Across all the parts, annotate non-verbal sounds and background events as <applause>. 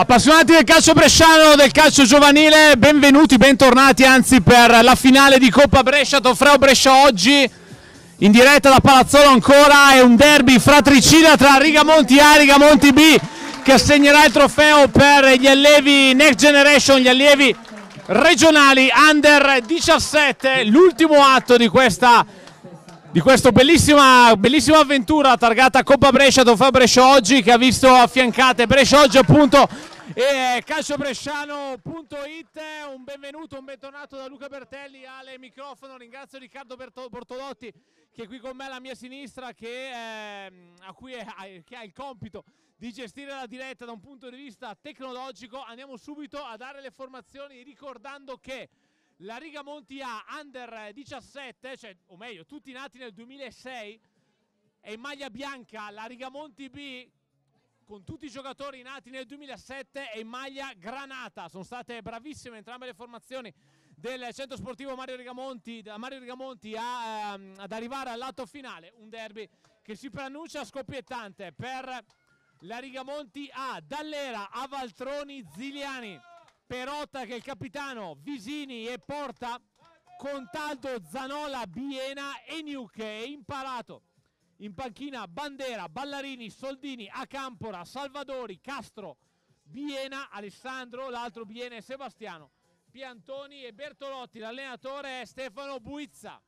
Appassionati del calcio bresciano, del calcio giovanile, benvenuti, bentornati anzi per la finale di Coppa Brescia, Toffreo Brescia oggi in diretta da Palazzolo ancora, è un derby fratricida tra Rigamonti A e Rigamonti B che assegnerà il trofeo per gli allievi Next Generation, gli allievi regionali Under 17, l'ultimo atto di questa di questa bellissima, bellissima, avventura targata Coppa Brescia Tofa Brescia oggi che ha visto affiancate Brescia oggi appunto e calciobresciano.it un benvenuto, un bentornato da Luca Bertelli al microfono, ringrazio Riccardo Bortolotti che è qui con me alla mia sinistra che, è, ehm, a cui è, che ha il compito di gestire la diretta da un punto di vista tecnologico andiamo subito a dare le formazioni ricordando che la Riga Monti A under 17, cioè, o meglio, tutti nati nel 2006 e in maglia bianca la Riga Monti B con tutti i giocatori nati nel 2007 e in maglia granata. Sono state bravissime entrambe le formazioni del centro sportivo Mario Rigamonti, Mario Rigamonti a, ehm, ad arrivare all'atto finale. Un derby che si preannuncia scoppiettante per la Rigamonti A, Dallera, Avaltroni, Ziliani. Perotta che è il capitano, Visini e Porta, Contaldo, Zanola, Biena e Nuke, imparato. In panchina Bandera, Ballarini, Soldini, Acampora, Salvadori, Castro, Biena, Alessandro, l'altro Biena e Sebastiano, Piantoni e Bertolotti, l'allenatore è Stefano Buizza.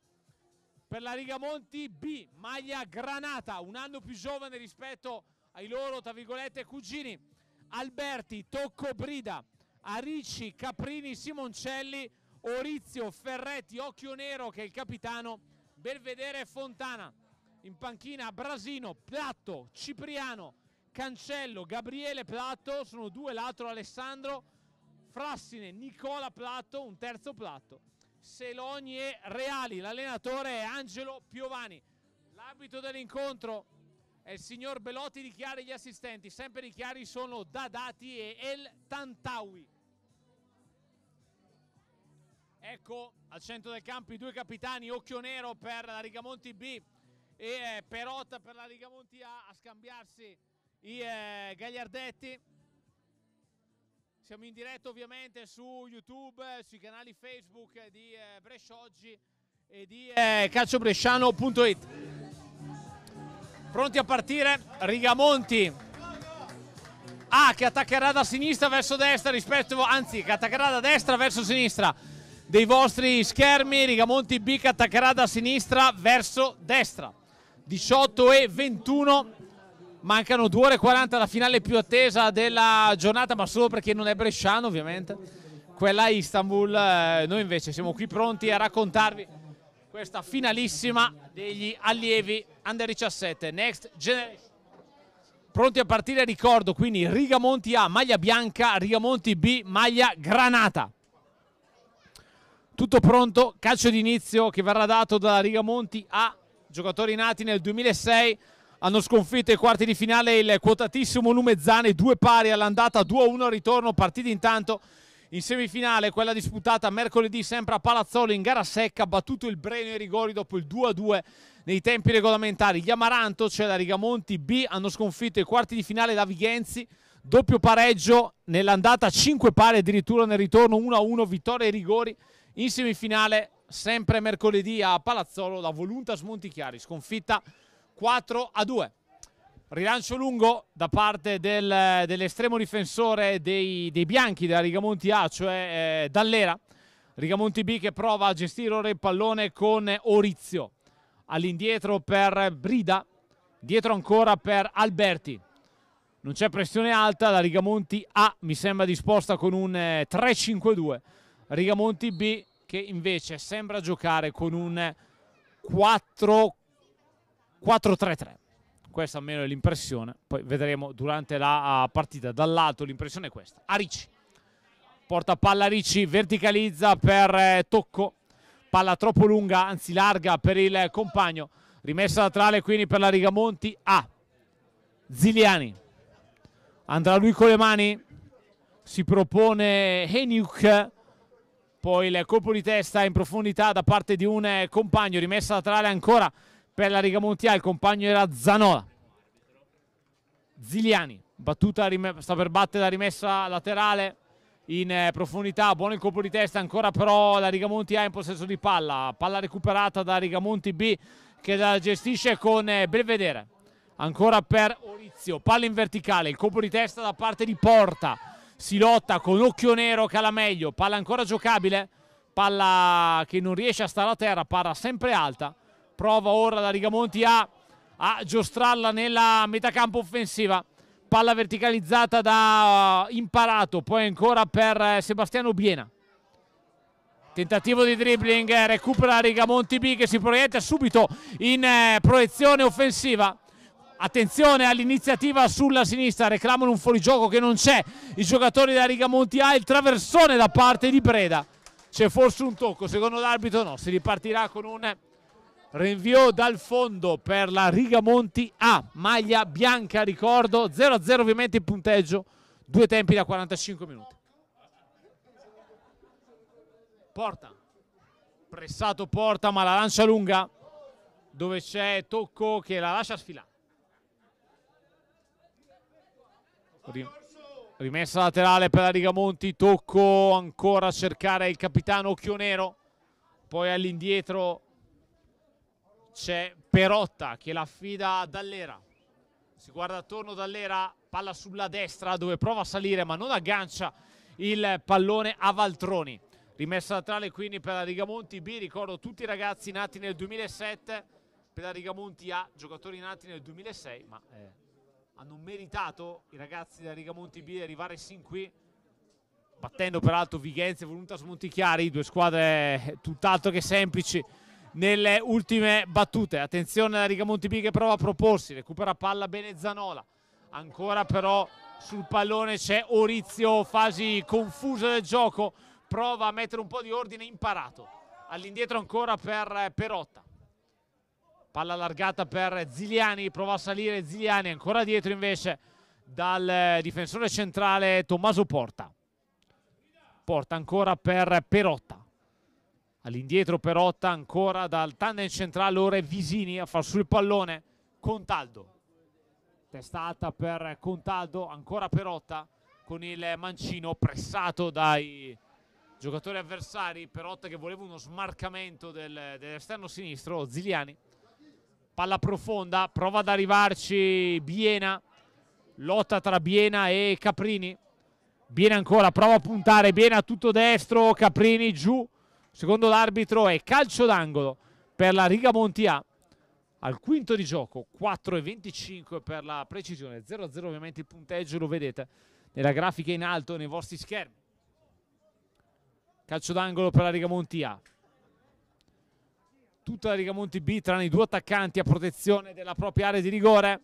Per la Riga Monti B, maglia Granata, un anno più giovane rispetto ai loro, tra virgolette, cugini. Alberti, Tocco Brida, Arici, Caprini, Simoncelli, Orizio, Ferretti, Occhio Nero che è il capitano, Belvedere Fontana. In panchina Brasino, Platto, Cipriano, Cancello, Gabriele Platto, sono due l'altro Alessandro, Frassine, Nicola Platto, un terzo Platto, Seloni e Reali, l'allenatore è Angelo Piovani. L'abito dell'incontro è il signor Belotti, dichiara gli assistenti, sempre dichiari sono Dadati e El Tantawi. Ecco al centro del campo i due capitani, Occhio Nero per la Rigamonti B e eh, Perotta per la Rigamonti A a scambiarsi i eh, Gagliardetti. Siamo in diretta ovviamente su YouTube, sui canali Facebook di eh, Brescia Oggi e di eh, calciobresciano.it. Pronti a partire, Rigamonti A ah, che attaccherà da sinistra verso destra rispetto, anzi, che attaccherà da destra verso sinistra dei vostri schermi. Rigamonti Bic attaccherà da sinistra verso destra. 18 e 21. Mancano 2 ore 40 alla finale più attesa della giornata, ma solo perché non è bresciano, ovviamente. Quella Istanbul. Eh, noi invece siamo qui pronti a raccontarvi questa finalissima degli allievi under 17 Next Generation. Pronti a partire, ricordo quindi Rigamonti A, maglia bianca, Rigamonti B, maglia granata tutto pronto, calcio d'inizio che verrà dato dalla Riga Monti a giocatori nati nel 2006 hanno sconfitto ai quarti di finale il quotatissimo Lumezzane, due pari all'andata, 2-1 al ritorno, partita intanto in semifinale, quella disputata mercoledì sempre a Palazzolo in gara secca, battuto il Breno ai rigori dopo il 2-2 nei tempi regolamentari. Gli Amaranto, cioè la Rigamonti B, hanno sconfitto ai quarti di finale la Vighenzi, doppio pareggio nell'andata 5 pari addirittura nel ritorno 1-1, vittoria ai rigori in semifinale sempre mercoledì a Palazzolo la Voluntas Montichiari sconfitta 4 a 2 rilancio lungo da parte del, dell'estremo difensore dei, dei, bianchi della Rigamonti A cioè eh, Dallera Rigamonti B che prova a gestire ora il pallone con Orizio all'indietro per Brida dietro ancora per Alberti non c'è pressione alta la Rigamonti A mi sembra disposta con un 3-5-2 eh, Rigamonti B che invece sembra giocare con un 4-3-3. Questa almeno è l'impressione, poi vedremo durante la partita. Dall'alto l'impressione è questa. Arici, porta palla Arici, verticalizza per eh, Tocco, palla troppo lunga, anzi larga per il compagno. Rimessa laterale quindi per la Rigamonti A. Ziliani, andrà lui con le mani, si propone Heniuk poi il colpo di testa in profondità da parte di un eh, compagno, rimessa laterale ancora per la Rigamontia, il compagno era Zanola. Ziliani, battuta, sta per battere la rimessa laterale in eh, profondità, buono il colpo di testa ancora però la Rigamonti A in possesso di palla, palla recuperata da Rigamonti B che la gestisce con eh, Belvedere, ancora per Orizio, palla in verticale, il colpo di testa da parte di Porta si lotta con occhio nero cala meglio palla ancora giocabile palla che non riesce a stare a terra palla sempre alta prova ora da Rigamonti a, a giostrarla nella metà campo offensiva palla verticalizzata da uh, Imparato poi ancora per eh, Sebastiano Biena Tentativo di dribbling, eh, recupera Rigamonti B che si proietta subito in eh, proiezione offensiva. Attenzione all'iniziativa sulla sinistra, reclamano un fuorigioco che non c'è. I giocatori della Rigamonti A, il traversone da parte di Preda. C'è forse un tocco, secondo l'arbitro no, si ripartirà con un rinvio dal fondo per la Rigamonti A. Maglia bianca, ricordo, 0-0 ovviamente il punteggio, due tempi da 45 minuti. Porta, pressato Porta ma la lancia lunga dove c'è Tocco che la lascia sfilare. rimessa laterale per la Arigamonti, tocco ancora a cercare il capitano Occhio Nero. poi all'indietro c'è Perotta che la affida a Dallera, si guarda attorno Dallera, palla sulla destra dove prova a salire ma non aggancia il pallone a Valtroni. Rimessa laterale quindi per la Arigamonti B, ricordo tutti i ragazzi nati nel 2007, per la Arigamonti A, giocatori nati nel 2006, ma eh, hanno meritato i ragazzi da Rigamonti B di arrivare sin qui battendo peraltro Vighenze e Voluntas Montichiari due squadre tutt'altro che semplici nelle ultime battute attenzione a Rigamonti B che prova a proporsi recupera palla bene Zanola ancora però sul pallone c'è Orizio fasi confusa del gioco prova a mettere un po' di ordine imparato all'indietro ancora per Perotta palla allargata per Ziliani prova a salire Ziliani ancora dietro invece dal eh, difensore centrale Tommaso Porta Porta ancora per Perotta all'indietro Perotta ancora dal tandem centrale ora è Visini a far sul pallone Contaldo testata per Contaldo ancora Perotta con il mancino pressato dai giocatori avversari Perotta che voleva uno smarcamento del, dell'esterno sinistro Ziliani palla profonda, prova ad arrivarci Biena, lotta tra Biena e Caprini. Biena ancora, prova a puntare, Biena tutto destro, Caprini giù, secondo l'arbitro è calcio d'angolo per la Riga Montia. Al quinto di gioco, 4,25 per la precisione, 0-0 ovviamente il punteggio, lo vedete nella grafica in alto nei vostri schermi. Calcio d'angolo per la Riga Montia, tutta la Riga Monti B tranne i due attaccanti a protezione della propria area di rigore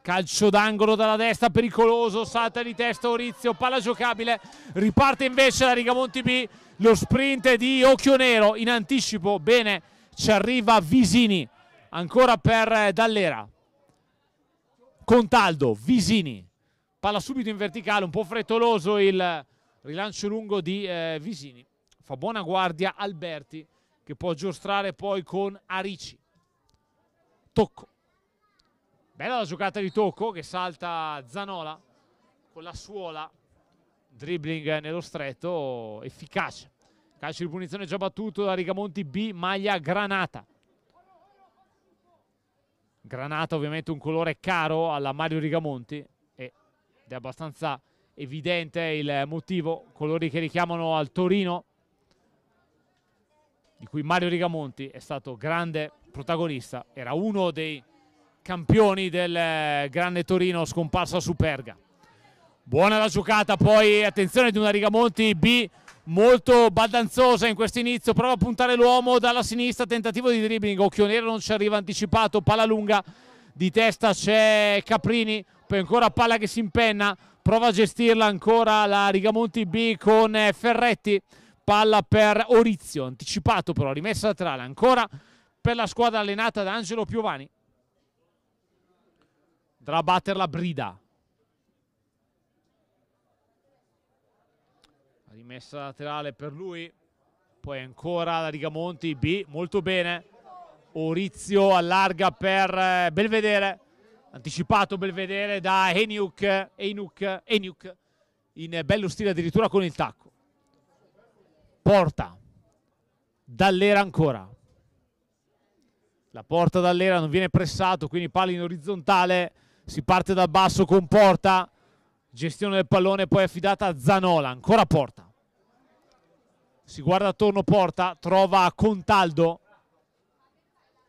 calcio d'angolo dalla destra pericoloso salta di testa Orizio palla giocabile riparte invece la Riga Monti B lo sprint di Occhio Nero in anticipo bene ci arriva Visini ancora per Dallera Contaldo Visini palla subito in verticale un po' frettoloso il rilancio lungo di eh, Visini fa buona guardia Alberti che può giostrare poi con Arici. Tocco. Bella la giocata di Tocco che salta Zanola con la suola. Dribbling nello stretto, efficace. Calcio di punizione già battuto da Rigamonti B, maglia granata. Granata ovviamente un colore caro alla Mario Rigamonti ed è abbastanza evidente il motivo. Colori che richiamano al Torino di cui Mario Rigamonti è stato grande protagonista, era uno dei campioni del eh, Grande Torino scomparso a Superga. Buona la giocata, poi attenzione di una Rigamonti B molto baldanzosa in questo inizio, prova a puntare l'uomo dalla sinistra, tentativo di dribbling, occhio nero non ci arriva anticipato, palla lunga, di testa c'è Caprini, poi ancora palla che si impenna, prova a gestirla ancora la Rigamonti B con eh, Ferretti, palla per Orizio, anticipato però, rimessa laterale ancora per la squadra allenata da Angelo Piovani. Andrà a batterla Brida. Rimessa laterale per lui, poi ancora la Rigamonti, B, molto bene. Orizio allarga per eh, Belvedere, anticipato Belvedere da Eniuk, Eniuk, Eniuk, in bello stile addirittura con il tacco porta dall'era ancora. La porta dall'era non viene pressato, quindi palla in orizzontale, si parte dal basso con porta, gestione del pallone poi affidata a Zanola, ancora porta. Si guarda attorno porta, trova Contaldo.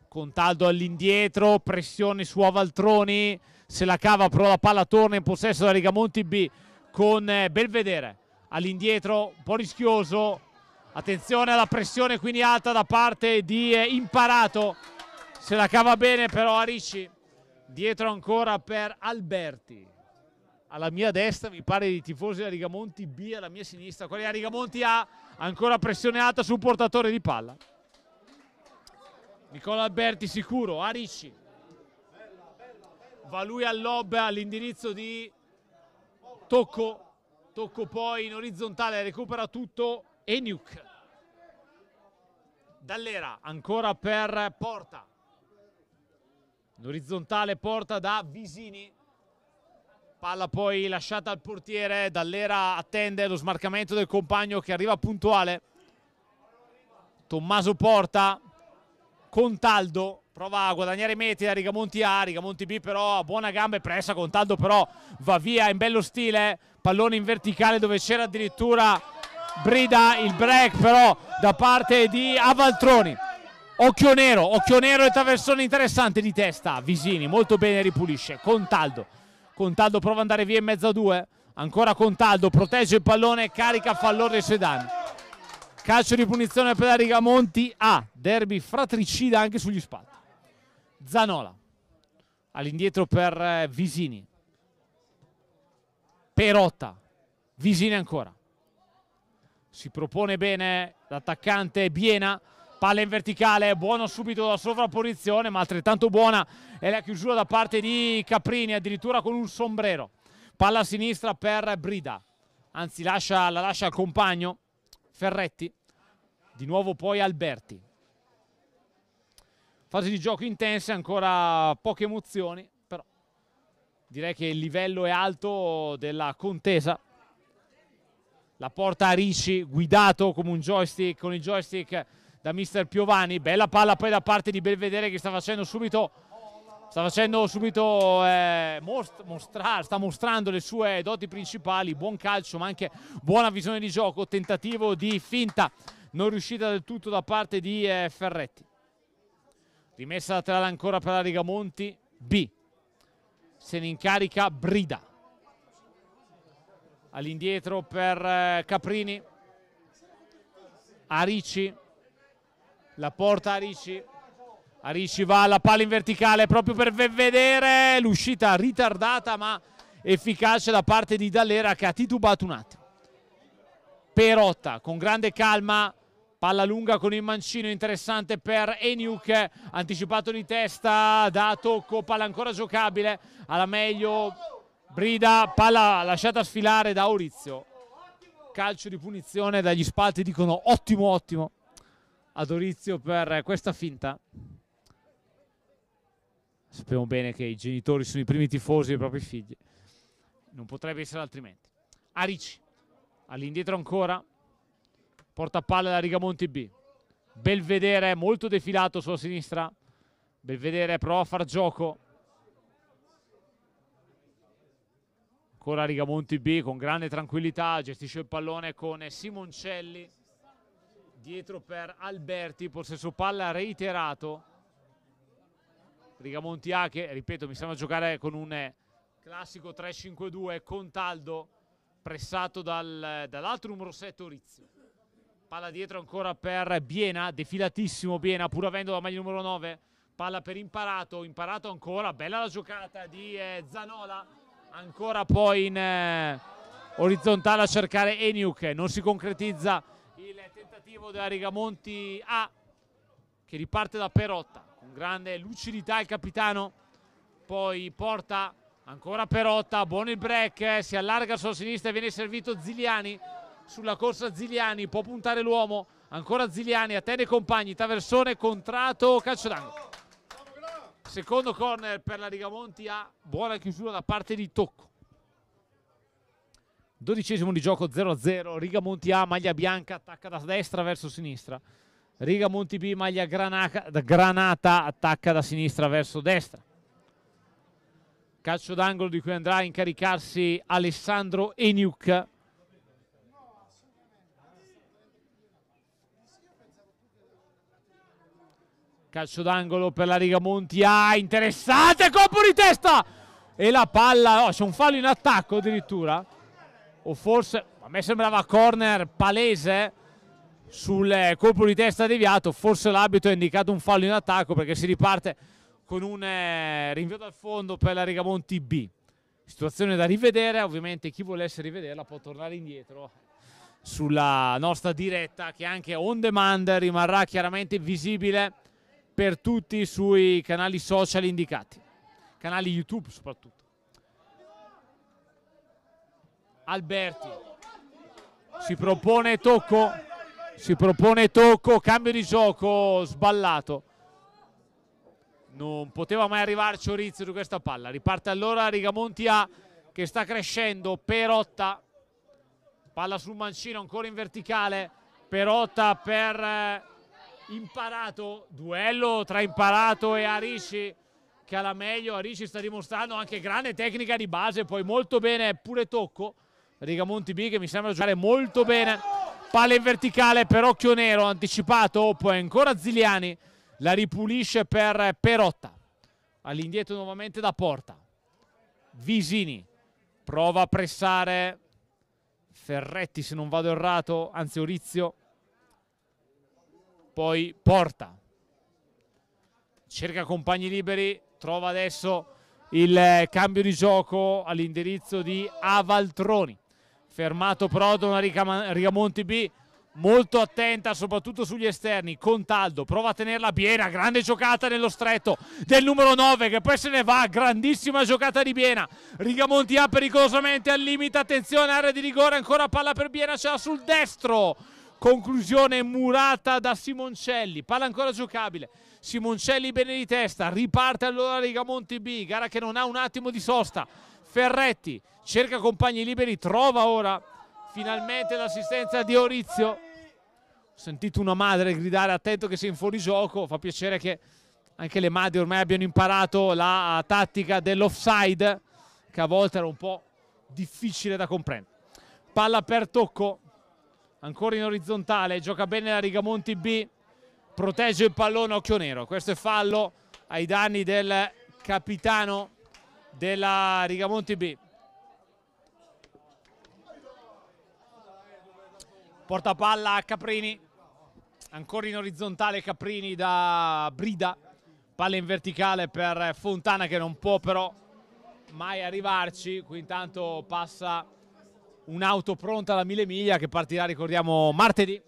Contaldo all'indietro, pressione su Avaltroni, se la cava però la palla torna in possesso da Rigamonti B con eh, Belvedere all'indietro, un po' rischioso, Attenzione alla pressione quindi alta da parte di eh, Imparato. Se la cava bene però Arici. Dietro ancora per Alberti. Alla mia destra mi pare i tifosi Rigamonti B alla mia sinistra. Quelli Arigamonti A. Ancora pressione alta sul portatore di palla. Nicola Alberti sicuro. Arici. Va lui al all'indirizzo di Tocco. Tocco poi in orizzontale. Recupera tutto Eniuk. Dall'era ancora per Porta. L'orizzontale Porta da Visini. Palla poi lasciata al portiere. Dall'era attende lo smarcamento del compagno che arriva puntuale. Tommaso Porta. Contaldo prova a guadagnare metri da Rigamonti A, Rigamonti B però a buona gamba e pressa, Contaldo però va via in bello stile, pallone in verticale dove c'era addirittura brida il break però da parte di Avaltroni occhio nero, occhio nero e traversone interessante di testa Visini molto bene ripulisce, Contaldo Contaldo prova ad andare via in mezzo a due ancora Contaldo, protegge il pallone carica fallore Sedan calcio di punizione per la riga Monti a ah, derby fratricida anche sugli spalti Zanola all'indietro per eh, Visini Perotta Visini ancora si propone bene l'attaccante Biena palla in verticale, buono subito la sovrapposizione ma altrettanto buona è la chiusura da parte di Caprini addirittura con un sombrero palla a sinistra per Brida anzi lascia, la lascia al compagno Ferretti di nuovo poi Alberti fase di gioco intense ancora poche emozioni però direi che il livello è alto della contesa la porta a Ricci guidato come un joystick con il joystick da mister Piovani bella palla poi da parte di Belvedere che sta facendo subito sta facendo subito eh, most, mostra, sta mostrando le sue doti principali buon calcio ma anche buona visione di gioco tentativo di finta non riuscita del tutto da parte di eh, Ferretti rimessa laterale ancora per la Riga Monti B se ne incarica Brida all'indietro per eh, Caprini Arici la porta Arici Arici va alla palla in verticale proprio per vedere l'uscita ritardata ma efficace da parte di Dallera che ha titubato un attimo Perotta con grande calma palla lunga con il mancino interessante per Eniuk anticipato di testa da Tocco palla ancora giocabile alla meglio Brida, palla lasciata sfilare da Aurizio. Calcio di punizione dagli spalti, dicono ottimo, ottimo ad Aurizio per questa finta. Sappiamo bene che i genitori sono i primi tifosi dei propri figli. Non potrebbe essere altrimenti. Arici, all'indietro ancora, porta palla da Rigamonti B. Belvedere molto defilato sulla sinistra. Belvedere prova a far gioco ancora Rigamonti B con grande tranquillità, gestisce il pallone con Simoncelli, dietro per Alberti, possesso palla reiterato, Rigamonti A che, ripeto, mi sembra giocare con un classico 3-5-2 con Taldo pressato dal, dall'altro numero 7 Orizio. Palla dietro ancora per Biena, defilatissimo Biena, pur avendo la maglia numero 9. Palla per Imparato, Imparato ancora, bella la giocata di eh, Zanola ancora poi in eh, orizzontale a cercare Eniuk non si concretizza il tentativo della Rigamonti A che riparte da Perotta con grande lucidità il capitano poi porta ancora Perotta buono il break eh, si allarga sulla sinistra e viene servito Zigliani sulla corsa Zigliani può puntare l'uomo ancora Zigliani attende compagni Taversone contrato calcio d'angolo Secondo corner per la Rigamonti a buona chiusura da parte di Tocco. Dodicesimo di gioco 0-0, Rigamonti A, maglia bianca, attacca da destra verso sinistra. Rigamonti B, maglia granaca, granata, attacca da sinistra verso destra. Calcio d'angolo di cui andrà a incaricarsi Alessandro Eniuk Calcio d'angolo per la riga Monti. Ah, interessante, colpo di testa! E la palla, oh, c'è un fallo in attacco addirittura. O forse, a me sembrava corner palese sul eh, colpo di testa deviato. Forse l'abito ha indicato un fallo in attacco perché si riparte con un eh, rinvio dal fondo per la riga Monti B. Situazione da rivedere, ovviamente chi volesse rivederla può tornare indietro sulla nostra diretta che anche on demand rimarrà chiaramente visibile per tutti sui canali social indicati, canali YouTube soprattutto. Alberti si propone tocco, si propone tocco, cambio di gioco sballato. Non poteva mai arrivarci Orizio su questa palla. Riparte allora Rigamonti A che sta crescendo, Perotta, palla sul mancino ancora in verticale, Perotta per eh, imparato, duello tra imparato e Arici che alla meglio Arici sta dimostrando anche grande tecnica di base, poi molto bene pure tocco, Rigamonti B che mi sembra giocare molto bene, palla in verticale per Occhio Nero, anticipato, poi ancora Ziliani, la ripulisce per Perotta, all'indietro nuovamente da Porta, Visini prova a pressare Ferretti se non vado errato, anzi Orizio poi porta. Cerca compagni liberi, trova adesso il eh, cambio di gioco all'indirizzo di Avaltroni. Fermato Prodo, una Rigamonti B molto attenta soprattutto sugli esterni Contaldo prova a tenerla piena grande giocata nello stretto del numero 9 che poi se ne va grandissima giocata di Biena Rigamonti A pericolosamente al limite attenzione area di rigore ancora palla per Biena ce l'ha sul destro conclusione murata da Simoncelli, palla ancora giocabile, Simoncelli bene di testa, riparte allora Rigamonti B, gara che non ha un attimo di sosta, Ferretti cerca compagni liberi, trova ora finalmente l'assistenza di Orizio, ho sentito una madre gridare attento che sei in fuorigioco, fa piacere che anche le madri ormai abbiano imparato la eh, tattica dell'offside che a volte era un po' difficile da comprendere. Palla per tocco, ancora in orizzontale, gioca bene la Rigamonti B, protegge il pallone occhio nero, questo è fallo ai danni del capitano della Rigamonti B. Porta palla a Caprini, ancora in orizzontale Caprini da Brida, palla in verticale per Fontana che non può però mai arrivarci, qui intanto passa un'auto pronta alla mille miglia che partirà, ricordiamo, martedì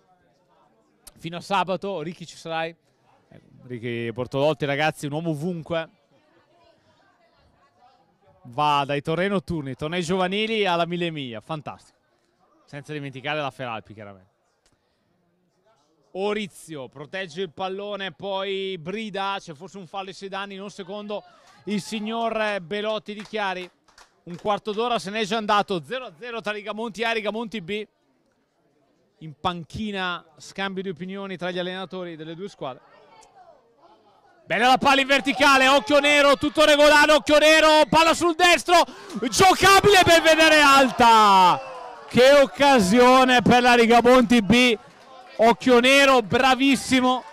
fino a sabato. Ricky ci sarai? Ecco, Ricky Bortolotti, ragazzi, un uomo ovunque. Va dai tornei notturni, tornei giovanili alla mille miglia, fantastico. Senza dimenticare la Feralpi, chiaramente. Orizio protegge il pallone, poi Brida, c'è forse un fallo ai sedani in un secondo il signor Belotti di Chiari un quarto d'ora se ne è già andato 0-0 tra Rigamonti A e Rigamonti B in panchina scambio di opinioni tra gli allenatori delle due squadre bella la palla in verticale occhio nero tutto regolare occhio nero palla sul destro giocabile per vedere alta che occasione per la Rigamonti B occhio nero bravissimo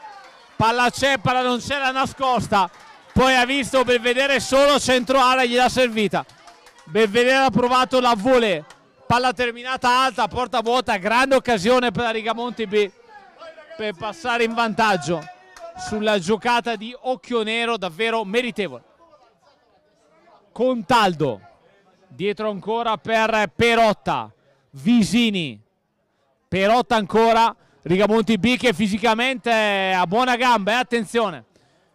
palla c'è palla non c'era nascosta poi ha visto per vedere solo centro ala gliela servita Belvedere ha provato la vole, palla terminata alta, porta vuota, grande occasione per la Rigamonti B per passare in vantaggio sulla giocata di Occhio Nero, davvero meritevole. Contaldo, dietro ancora per Perotta, Visini, Perotta ancora, Rigamonti B che fisicamente ha buona gamba, eh? attenzione.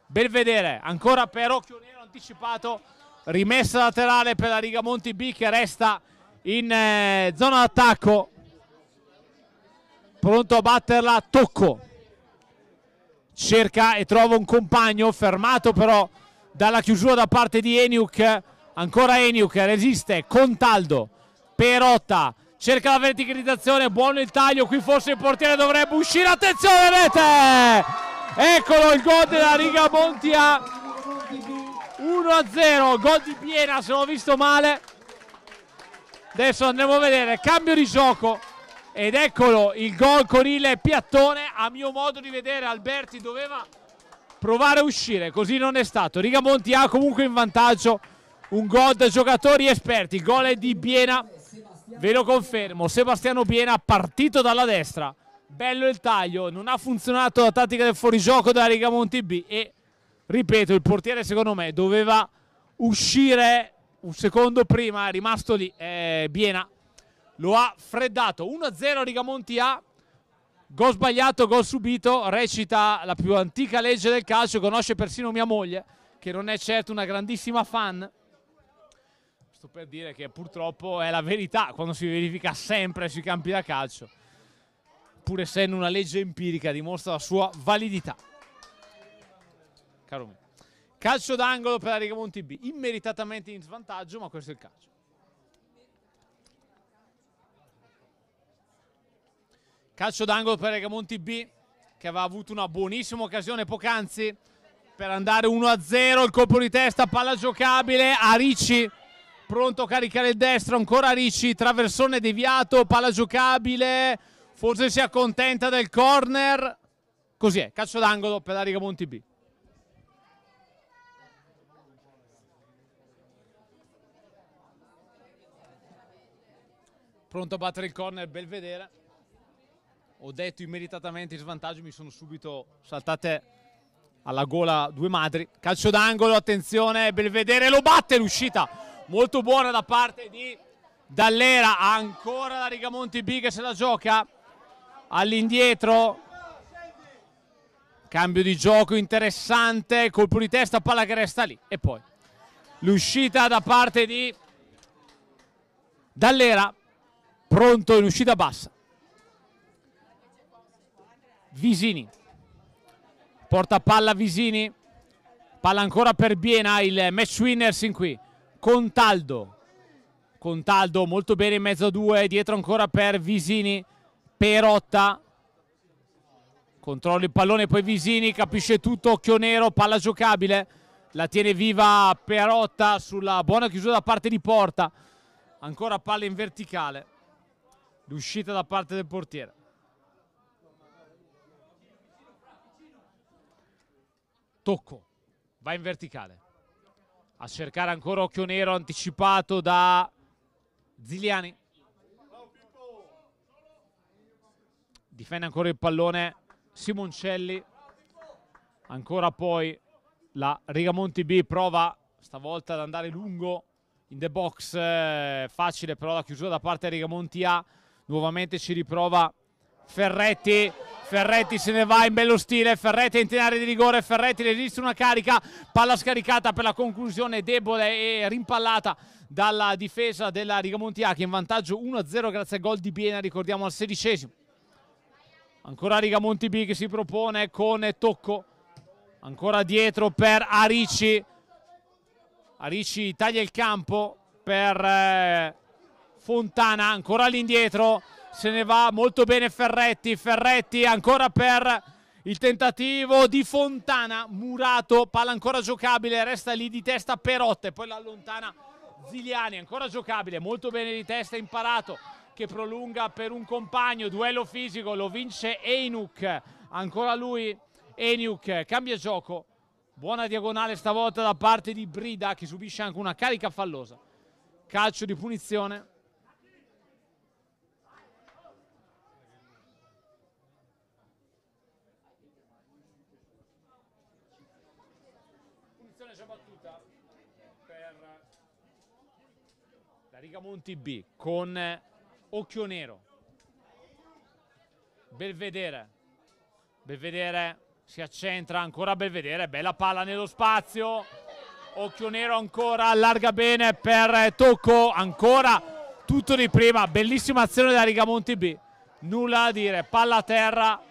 Belvedere, ancora per Occhio Nero anticipato rimessa laterale per la riga Monti B che resta in eh, zona d'attacco pronto a batterla Tocco cerca e trova un compagno fermato però dalla chiusura da parte di Eniuk ancora Eniuk resiste Contaldo Perotta cerca la verticalizzazione buono il taglio qui forse il portiere dovrebbe uscire attenzione rete eccolo il gol della riga Monti a 1-0, gol di piena, se l'ho visto male. Adesso andremo a vedere, cambio di gioco. Ed eccolo il gol con il piattone. A mio modo di vedere Alberti doveva provare a uscire, così non è stato. Rigamonti ha comunque in vantaggio un gol da giocatori esperti. gol è di Biena, ve lo confermo. Sebastiano Biena partito dalla destra. Bello il taglio, non ha funzionato la tattica del fuorigioco della Rigamonti B e ripeto, il portiere secondo me doveva uscire un secondo prima, è rimasto lì eh, Biena, lo ha freddato. 1-0 Rigamonti A, gol sbagliato, gol subito, recita la più antica legge del calcio, conosce persino mia moglie, che non è certo una grandissima fan. Sto per dire che purtroppo è la verità quando si verifica sempre sui campi da calcio, pur essendo una legge empirica, dimostra la sua validità caro me. Calcio d'angolo per la Riga Monti B, immeritatamente in svantaggio, ma questo è il calcio. Calcio d'angolo per la Riga Monti B, che aveva avuto una buonissima occasione poc'anzi per andare 1-0, il colpo di testa, palla giocabile, Arici pronto a caricare il destro, ancora Ricci, traversone deviato, palla giocabile, forse si accontenta del corner, così è, calcio d'angolo per la Riga Monti B. pronto a battere il corner Belvedere ho detto immediatamente in svantaggio mi sono subito saltate alla gola due madri calcio d'angolo attenzione Belvedere lo batte l'uscita molto buona da parte di Dallera ancora la Rigamonti B che se la gioca all'indietro cambio di gioco interessante colpo di testa palla che resta lì e poi l'uscita da parte di Dallera pronto in uscita bassa. Visini, porta palla Visini, palla ancora per Biena, il match winner sin qui, Contaldo, Contaldo molto bene in mezzo a due, dietro ancora per Visini, Perotta, controlla il pallone poi Visini, capisce tutto, occhio nero, palla giocabile, la tiene viva Perotta sulla buona chiusura da parte di Porta, ancora palla in verticale l'uscita da parte del portiere. Tocco, va in verticale. A cercare ancora Occhio Nero anticipato da Ziliani. Difende ancora il pallone Simoncelli. Ancora poi la Rigamonti B prova stavolta ad andare lungo in the box. Eh, facile però la chiusura da parte Rigamonti A nuovamente ci riprova Ferretti Ferretti se ne va in bello stile, Ferretti è in area di rigore, Ferretti resiste una carica, palla scaricata per la conclusione debole e rimpallata dalla difesa della Rigamonti A che in vantaggio 1-0 grazie al gol di Biena, ricordiamo al sedicesimo. Ancora Rigamonti B che si propone con Tocco, ancora dietro per Arici, Arici taglia il campo per... Eh, Fontana ancora all'indietro, se ne va molto bene Ferretti, Ferretti ancora per il tentativo di Fontana, murato, palla ancora giocabile, resta lì di testa Perotte, poi l'allontana allontana Ziliani, ancora giocabile, molto bene di testa, imparato, che prolunga per un compagno, duello fisico, lo vince Einuk, ancora lui Einuk, cambia gioco, buona diagonale stavolta da parte di Brida che subisce anche una carica fallosa, calcio di punizione Piegamonti B con eh, Occhio Nero, Belvedere, Belvedere si accentra ancora Belvedere, bella palla nello spazio, Occhio Nero ancora, allarga bene per Tocco, ancora tutto di prima, bellissima azione da Rigamonti B, nulla da dire, palla a terra,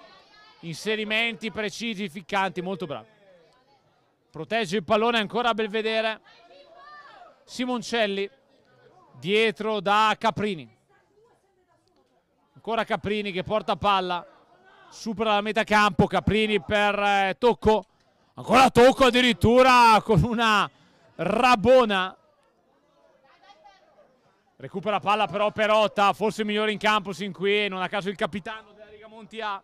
inserimenti precisi, ficcanti, molto bravo. Protegge il pallone ancora Belvedere, Simoncelli, dietro da Caprini ancora Caprini che porta palla supera la metà campo Caprini per eh, Tocco ancora Tocco addirittura con una Rabona recupera palla però Perotta forse il migliore in campo sin qui non a caso il capitano della Monti A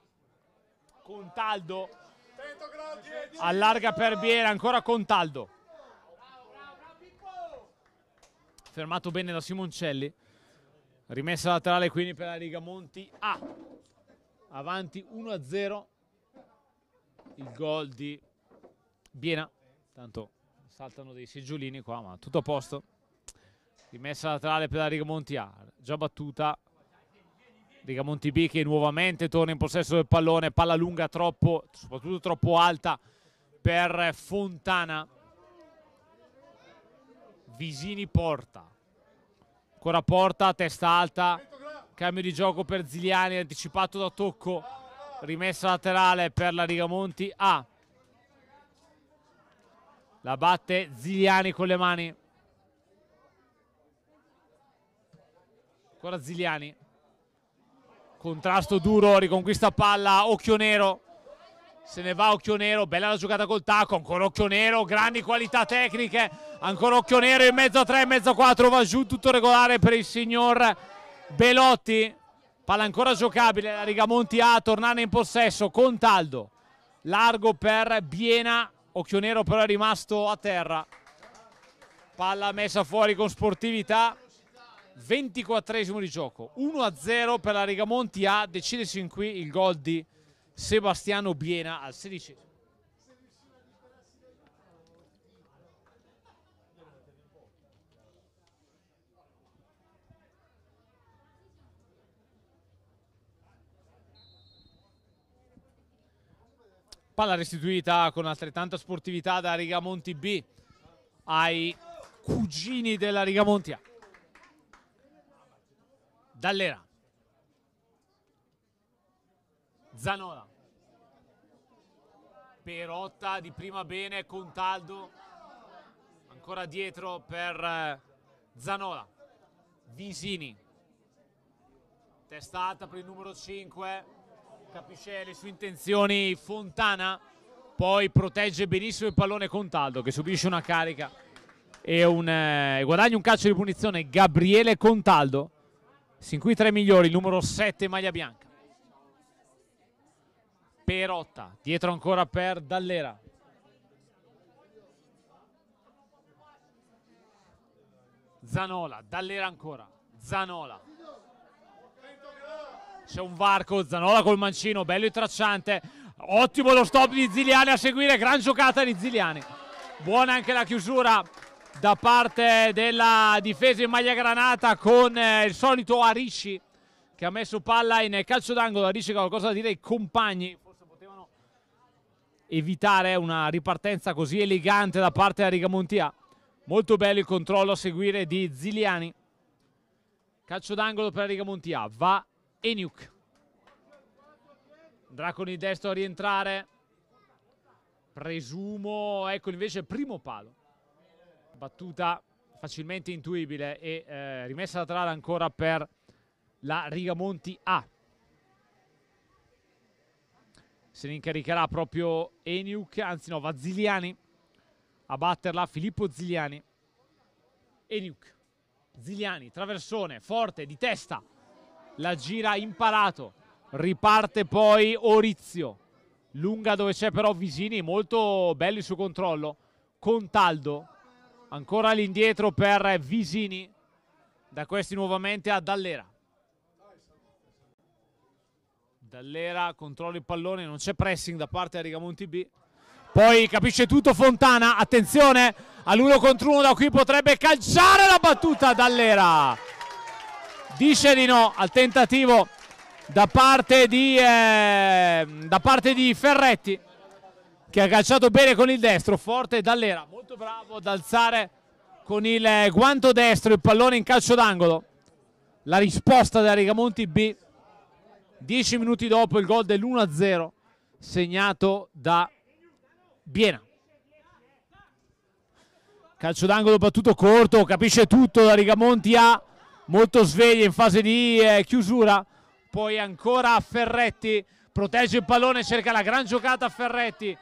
Contaldo allarga per Biera ancora Contaldo fermato bene da Simoncelli rimessa laterale quindi per la Liga Monti A ah, avanti 1-0 il gol di Biena tanto saltano dei seggiolini qua ma tutto a posto rimessa laterale per la Liga Monti A già battuta Liga Monti B che nuovamente torna in possesso del pallone palla lunga troppo soprattutto troppo alta per Fontana Visini porta. Ancora porta, testa alta. Cambio di gioco per Ziliani, anticipato da Tocco. Rimessa laterale per la Rigamonti. A. Ah. La batte Ziliani con le mani. Ancora Ziliani. Contrasto duro, riconquista palla, occhio nero se ne va occhio nero, bella la giocata col tacco, ancora occhio nero, grandi qualità tecniche, ancora occhio nero in mezzo a 3, in mezzo a 4, va giù tutto regolare per il signor Belotti, palla ancora giocabile, la Rigamonti A, tornare in possesso, Contaldo, largo per Biena, occhio nero però è rimasto a terra, palla messa fuori con sportività, 24 di gioco, 1-0 per la Rigamonti A, decide sin qui il gol di... Sebastiano Biena al 16. Palla restituita con altrettanta sportività da Rigamonti B ai cugini della Rigamontia. Dall'era. Zanola. Perotta di prima bene, Contaldo. Ancora dietro per eh, Zanola. Visini. Testa alta per il numero 5. Capisce le sue intenzioni Fontana. Poi protegge benissimo il pallone Contaldo che subisce una carica e un, eh, guadagna un calcio di punizione Gabriele Contaldo sin qui tra i migliori, il numero 7 maglia bianca. Perotta, dietro ancora per Dallera. Zanola, Dallera ancora, Zanola. C'è un varco, Zanola col mancino, bello e tracciante. Ottimo lo stop di Ziliani a seguire, gran giocata di Ziliani. Buona anche la chiusura da parte della difesa in maglia granata con eh, il solito Arisci che ha messo palla in calcio d'angolo. Arisci che ha qualcosa da dire ai compagni evitare una ripartenza così elegante da parte della Riga Rigamontia. Molto bello il controllo a seguire di Ziliani. Calcio d'angolo per la Riga Rigamontia. Va Eniuk. Andrà con il destro a rientrare. Presumo, ecco invece primo palo. Battuta facilmente intuibile e eh, rimessa laterale ancora per la Riga Monti A se ne incaricherà proprio Eniuk, anzi no, va Ziliani a batterla, Filippo Ziliani. Eniuk, Ziliani, traversone, forte, di testa, la gira imparato, riparte poi Orizio, lunga dove c'è però Visini, molto bello il suo controllo, Contaldo, ancora all'indietro per Visini, da questi nuovamente a Dallera. Dall'era controlla il pallone, non c'è pressing da parte di Rigamonti B. Poi capisce tutto Fontana, attenzione all'uno contro uno da qui potrebbe calciare la battuta Dall'era. Dice di no al tentativo da parte di, eh, da parte di Ferretti che ha calciato bene con il destro, forte Dall'era, molto bravo ad alzare con il guanto destro il pallone in calcio d'angolo. La risposta da Rigamonti B 10 minuti dopo il gol dell'1-0 segnato da Biena. Calcio d'angolo battuto corto, capisce tutto da Rigamonti A, molto sveglia in fase di eh, chiusura, poi ancora Ferretti, protegge il pallone, cerca la gran giocata Ferretti,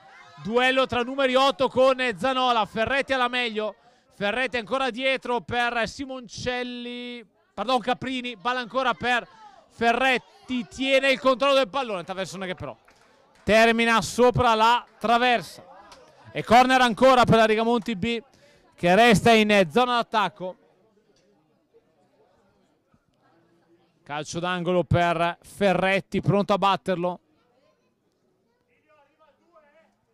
duello tra numeri 8 con Zanola, Ferretti alla meglio, Ferretti ancora dietro per Simoncelli, pardon Caprini, balla ancora per Ferretti tiene il controllo del pallone, traversone che però termina sopra la traversa. E corner ancora per la Rigamonti B che resta in zona d'attacco. Calcio d'angolo per Ferretti, pronto a batterlo.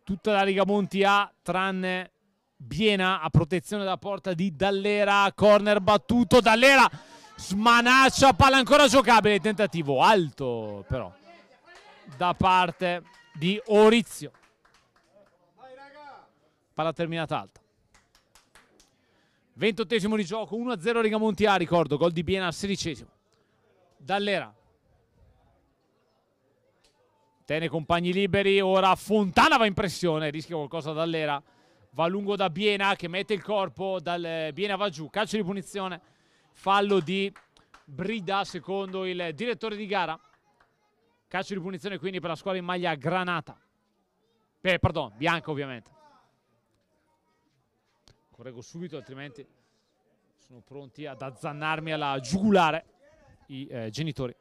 Tutta la Rigamonti A, tranne Biena a protezione della porta di Dallera. Corner battuto, Dallera smanaccia palla ancora giocabile tentativo alto però da parte di Orizio palla terminata alta 28 di gioco 1-0 Rigamonti A ricordo gol di Biena al sedicesimo Dall'era Tene compagni liberi, ora Fontana va in pressione, rischia qualcosa dall'era. Va lungo da Biena che mette il corpo, dal, Biena va giù, calcio di punizione fallo di Brida secondo il direttore di gara. Calcio di punizione quindi per la squadra in maglia granata. Eh, pardon, bianca ovviamente. Correggo subito altrimenti sono pronti ad azzannarmi alla giugulare i eh, genitori.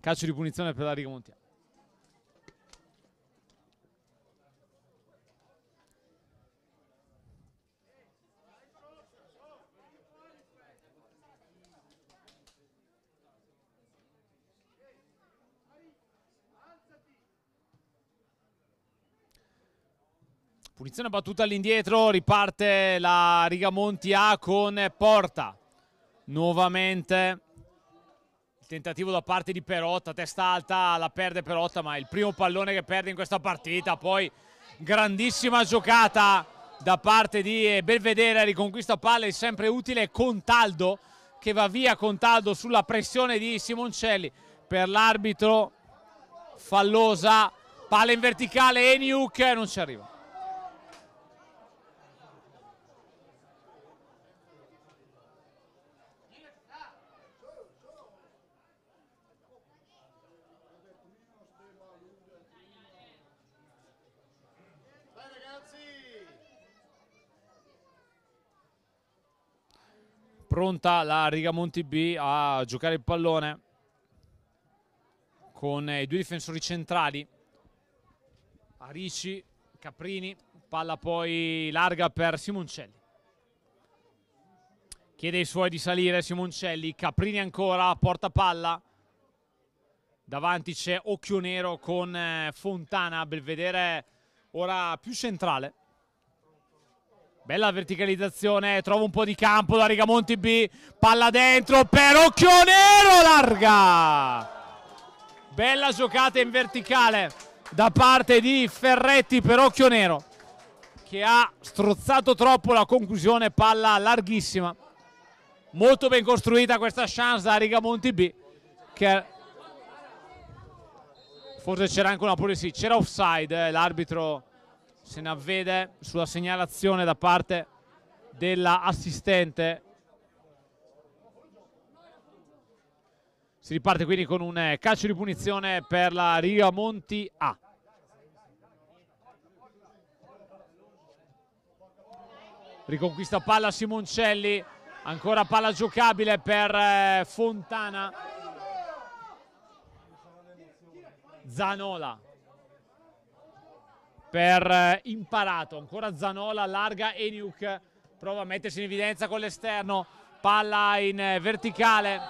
Calcio di punizione per la riga Montiano. Punizione battuta all'indietro, riparte la Rigamonti A con Porta. Nuovamente il tentativo da parte di Perotta, testa alta, la perde Perotta, ma è il primo pallone che perde in questa partita. Poi grandissima giocata da parte di Belvedere, riconquista palle, sempre utile Contaldo che va via Contaldo sulla pressione di Simoncelli per l'arbitro fallosa, palla in verticale Eniuk non ci arriva pronta la Rigamonti B a giocare il pallone con i due difensori centrali Arici, Caprini palla poi larga per Simoncelli chiede ai suoi di salire Simoncelli Caprini ancora, porta palla davanti c'è Occhio Nero con eh, Fontana Belvedere ora più centrale Bella verticalizzazione, trova un po' di campo da Rigamonti B, palla dentro, per Occhio Nero larga! Bella giocata in verticale da parte di Ferretti per Occhio Nero che ha strozzato troppo la conclusione, palla larghissima. Molto ben costruita questa chance da Rigamonti B che forse c'era anche una polizia, c'era offside, eh, l'arbitro se ne avvede sulla segnalazione da parte dell'assistente. Si riparte quindi con un eh, calcio di punizione per la Riga Monti A. Riconquista palla Simoncelli, ancora palla giocabile per eh, Fontana. Zanola per eh, imparato. Ancora Zanola, larga Eniuk, prova a mettersi in evidenza con l'esterno, palla in eh, verticale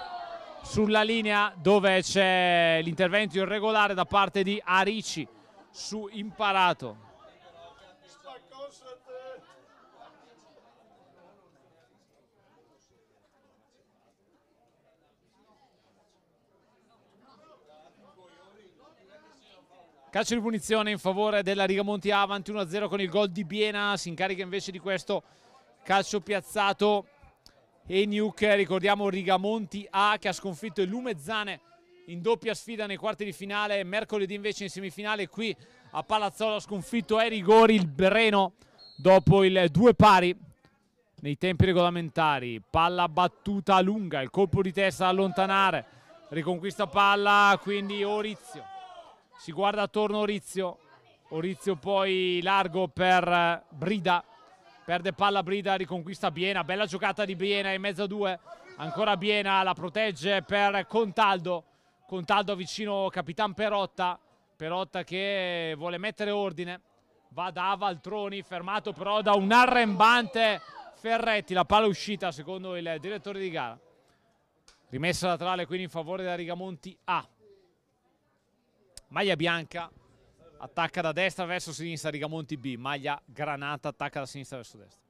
sulla linea dove c'è l'intervento irregolare da parte di Arici su imparato. Calcio di punizione in favore della Rigamonti avanti 1-0 con il gol di Biena, si incarica invece di questo calcio piazzato e Nuke, ricordiamo Rigamonti A che ha sconfitto il Lumezzane in doppia sfida nei quarti di finale, mercoledì invece in semifinale qui a Palazzolo ha sconfitto ai rigori il Breno dopo il due pari nei tempi regolamentari, palla battuta lunga, il colpo di testa da allontanare, riconquista palla quindi Orizio si guarda attorno Orizio Orizio poi largo per Brida perde palla Brida, riconquista Biena bella giocata di Biena in mezzo a due ancora Biena la protegge per Contaldo Contaldo vicino Capitan Perotta Perotta che vuole mettere ordine va da Valtroni fermato però da un arrembante Ferretti la palla uscita secondo il direttore di gara rimessa laterale quindi in favore della Rigamonti A maglia bianca attacca da destra verso sinistra Rigamonti B maglia granata attacca da sinistra verso destra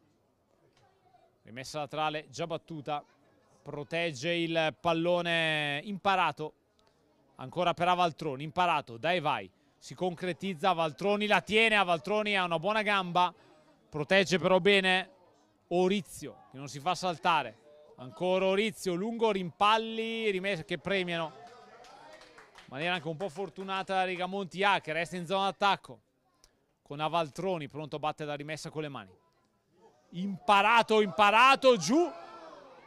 rimessa laterale già battuta protegge il pallone imparato ancora per Avaltroni imparato dai vai si concretizza Avaltroni la tiene Avaltroni ha una buona gamba protegge però bene Orizio che non si fa saltare ancora Orizio lungo rimpalli che premiano maniera anche un po' fortunata la Rigamonti A ah, che resta in zona d'attacco con Avaltroni pronto a battere la rimessa con le mani imparato, imparato, giù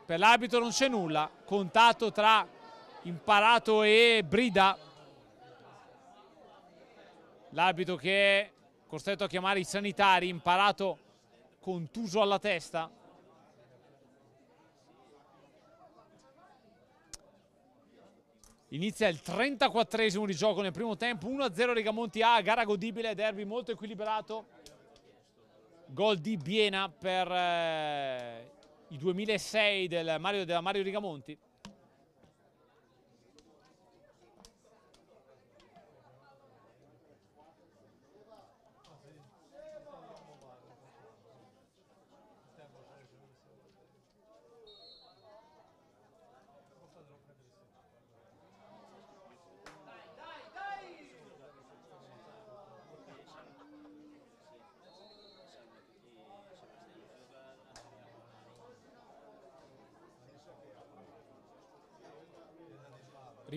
per l'arbitro non c'è nulla contatto tra imparato e Brida l'arbitro che è costretto a chiamare i sanitari imparato contuso alla testa Inizia il 34esimo di gioco nel primo tempo, 1-0 Rigamonti A, gara godibile, derby molto equilibrato. Gol di Biena per eh, i 2006 del Mario, della Mario Rigamonti.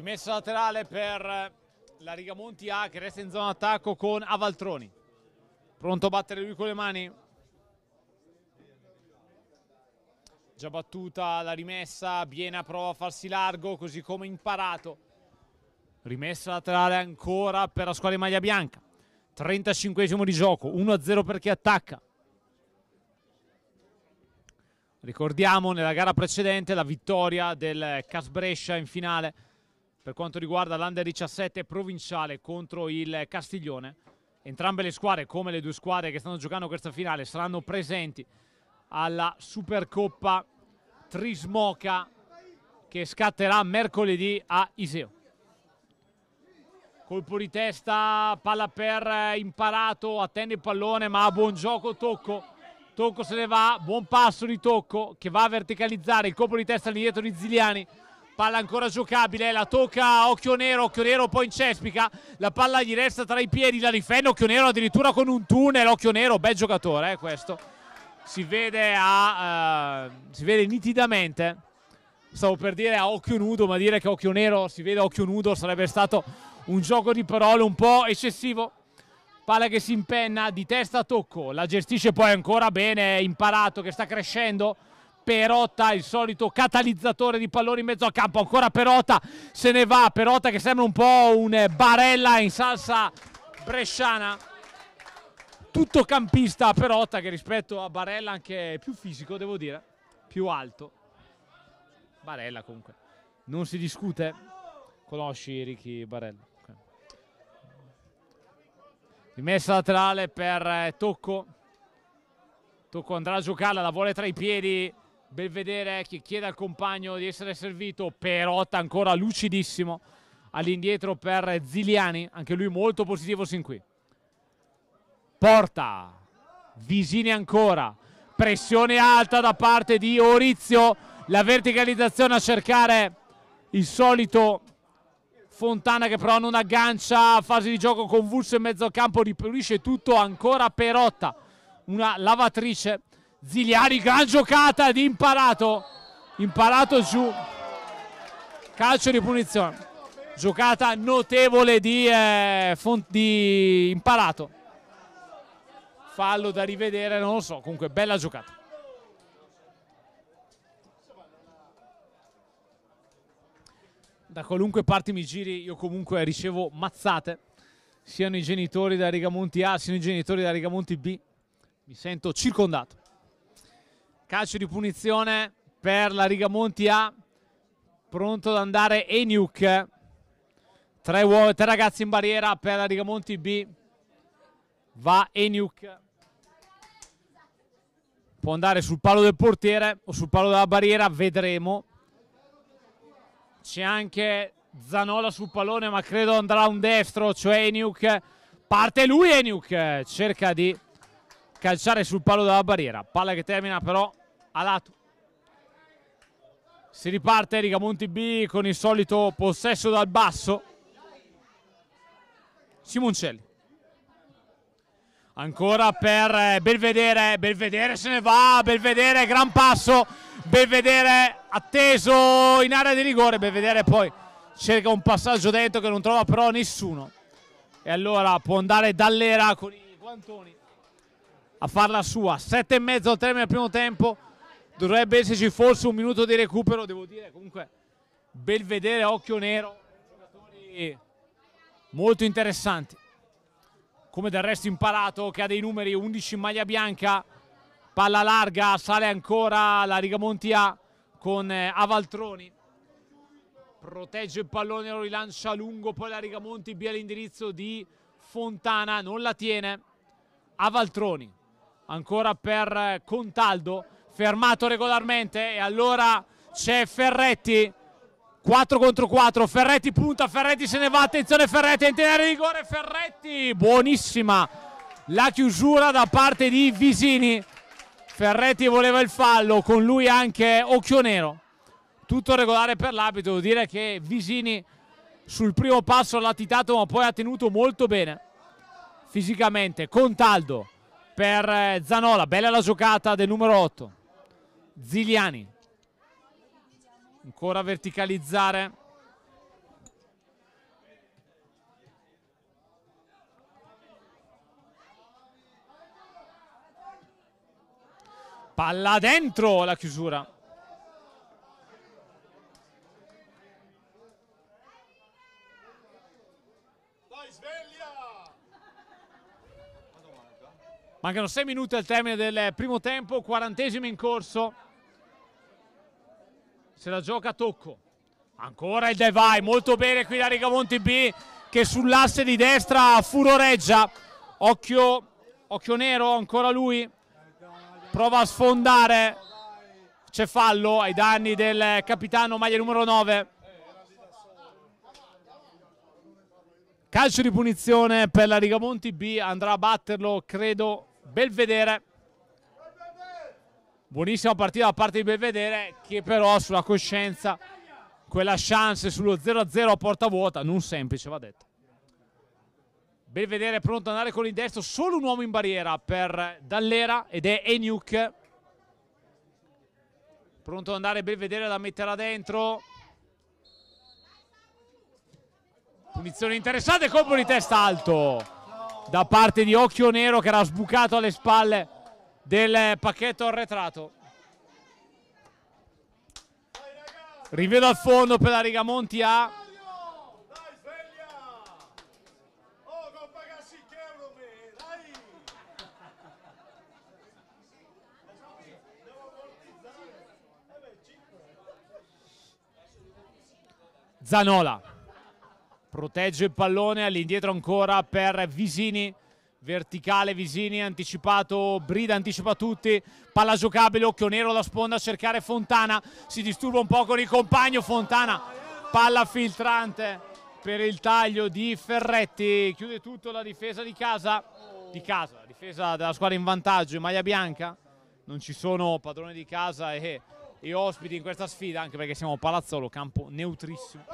Rimessa laterale per la Rigamonti A che resta in zona attacco con Avaltroni. Pronto a battere lui con le mani. Già battuta la rimessa, Biena prova a farsi largo così come imparato. Rimessa laterale ancora per la squadra di maglia bianca. 35 di gioco, 1-0 per chi attacca. Ricordiamo nella gara precedente la vittoria del Cas Brescia in finale per quanto riguarda l'Under 17 provinciale contro il Castiglione. Entrambe le squadre, come le due squadre che stanno giocando questa finale, saranno presenti alla Supercoppa Trismoca che scatterà mercoledì a Iseo. Colpo di testa, palla per eh, imparato, attende il pallone ma buon gioco Tocco. Tocco se ne va, buon passo di Tocco che va a verticalizzare il colpo di testa all'indietro di Ziliani palla ancora giocabile, la tocca Occhio Nero, Occhio Nero poi in cespica, la palla gli resta tra i piedi, la difende Occhio Nero addirittura con un tunnel, Occhio Nero, bel giocatore eh, questo, si vede, a, uh, si vede nitidamente, stavo per dire a occhio nudo, ma dire che Occhio Nero si vede a occhio nudo sarebbe stato un gioco di parole un po' eccessivo, palla che si impenna, di testa a tocco, la gestisce poi ancora bene, imparato che sta crescendo, Perotta il solito catalizzatore di palloni in mezzo a campo, ancora Perotta se ne va, Perotta che sembra un po' un barella in salsa bresciana. Tutto campista Perotta che rispetto a Barella anche più fisico, devo dire, più alto. Barella comunque, non si discute, conosci Ricky Barella. Rimessa laterale per eh, Tocco. Tocco andrà a giocarla, la vuole tra i piedi Belvedere che chiede al compagno di essere servito, Perotta ancora lucidissimo all'indietro per Ziliani, anche lui molto positivo sin qui. Porta, Visini ancora, pressione alta da parte di Orizio, la verticalizzazione a cercare il solito Fontana che però non aggancia, fase di gioco convulso in mezzo campo, ripulisce tutto ancora Perotta, una lavatrice Ziliari, gran giocata di imparato, imparato giù, calcio di punizione. Giocata notevole di, eh, di imparato. Fallo da rivedere, non lo so, comunque bella giocata. da qualunque parte mi giri io comunque ricevo mazzate siano i genitori da Rigamonti A siano i genitori da Rigamonti B mi sento circondato Calcio di punizione per la riga Monti A. Pronto ad andare Eniuk. Tre, uo- tre ragazzi in barriera per la riga Monti B. Va Eniuk. Può andare sul palo del portiere o sul palo della barriera, vedremo. C'è anche Zanola sul pallone, ma credo andrà un destro, cioè Eniuk. Parte lui Eniuk, cerca di calciare sul palo della barriera. Palla che termina però a lato. Si riparte Riga Monti B con il solito possesso dal basso. Simoncelli. Ancora per eh, Belvedere, Belvedere se ne va, Belvedere gran passo, Belvedere atteso in area di rigore, Belvedere poi cerca un passaggio dentro che non trova però nessuno. E allora può andare Dallera con i guantoni a farla sua, Sette e mezzo al termine del primo tempo, dovrebbe esserci forse un minuto di recupero, devo dire comunque belvedere occhio nero, giocatori molto interessanti. Come del resto imparato che ha dei numeri 11 in maglia bianca, palla larga, sale ancora la Rigamonti A con eh, Avaltroni. Protegge il pallone, lo rilancia lungo, poi la Rigamonti B all'indirizzo di Fontana, non la tiene. Avaltroni, ancora per eh, Contaldo, fermato regolarmente e allora c'è Ferretti 4 contro 4, Ferretti punta, Ferretti se ne va, attenzione Ferretti, in tenere rigore Ferretti, buonissima la chiusura da parte di Visini, Ferretti voleva il fallo, con lui anche Occhio Nero, tutto regolare per l'abito, devo dire che Visini sul primo passo l'ha titato ma poi ha tenuto molto bene fisicamente, Contaldo per eh, Zanola, bella la giocata del numero 8. Ziliani. Ancora a verticalizzare. Palla dentro la chiusura. Mancano 6 minuti al termine del primo tempo, quarantesimo in corso se la gioca a Tocco ancora il Devai molto bene qui da Rigamonti B che sull'asse di destra furoreggia occhio, occhio nero ancora lui prova a sfondare c'è fallo ai danni del capitano maglia numero 9 calcio di punizione per la Rigamonti B andrà a batterlo credo Belvedere Buonissima partita da parte di Belvedere che però sulla coscienza quella chance sullo 0-0 a porta vuota non semplice va detto. Belvedere pronto ad andare con il destro, solo un uomo in barriera per Dallera ed è Enuk Pronto ad andare Belvedere da metterla dentro. Punizione interessante, colpo di testa alto da parte di Occhio Nero che era sbucato alle spalle del pacchetto arretrato. Rivedo al fondo per la riga Monti A. Zanola protegge il pallone all'indietro ancora per Visini verticale Visini anticipato Brida anticipa tutti palla giocabile occhio nero alla sponda a cercare Fontana si disturba un po' con il compagno Fontana palla filtrante per il taglio di Ferretti chiude tutto la difesa di casa di casa la difesa della squadra in vantaggio in maglia bianca non ci sono padrone di casa e, e ospiti in questa sfida anche perché siamo Palazzolo campo neutrissimo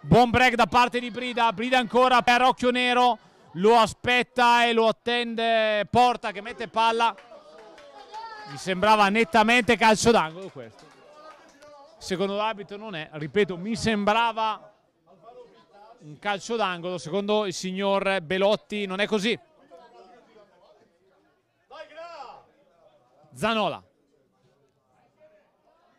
buon break da parte di Brida Brida ancora per occhio nero lo aspetta e lo attende Porta che mette palla mi sembrava nettamente calcio d'angolo questo secondo l'abito non è ripeto mi sembrava un calcio d'angolo secondo il signor Belotti non è così Zanola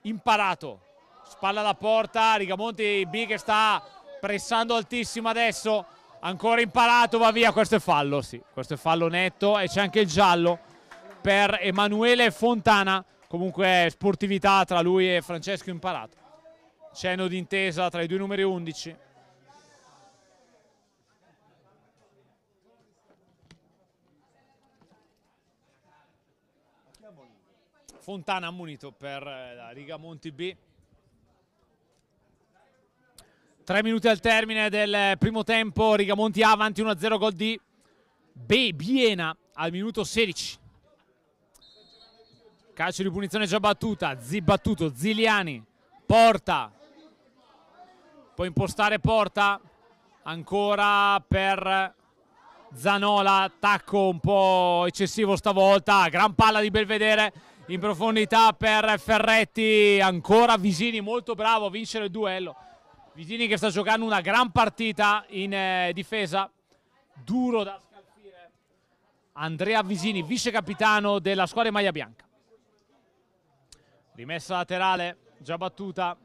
imparato spalla alla porta Rigamonti B che sta pressando altissimo adesso ancora impalato, va via, questo è fallo, sì, questo è fallo netto e c'è anche il giallo per Emanuele Fontana, comunque sportività tra lui e Francesco Impalato. Cenno d'intesa tra i due numeri 11. Fontana ammonito per eh, la Riga Monti B. Tre minuti al termine del primo tempo, Rigamonti avanti 1-0 gol di B Biena al minuto 16. Calcio di punizione già battuta, Zi battuto, Ziliani, Porta. Può impostare Porta, ancora per Zanola, attacco un po' eccessivo stavolta, gran palla di Belvedere in profondità per Ferretti, ancora Visini molto bravo a vincere il duello Visini che sta giocando una gran partita in eh, difesa, duro da scalfire. Andrea Visini, vice capitano della squadra in maglia bianca. Rimessa laterale, già battuta.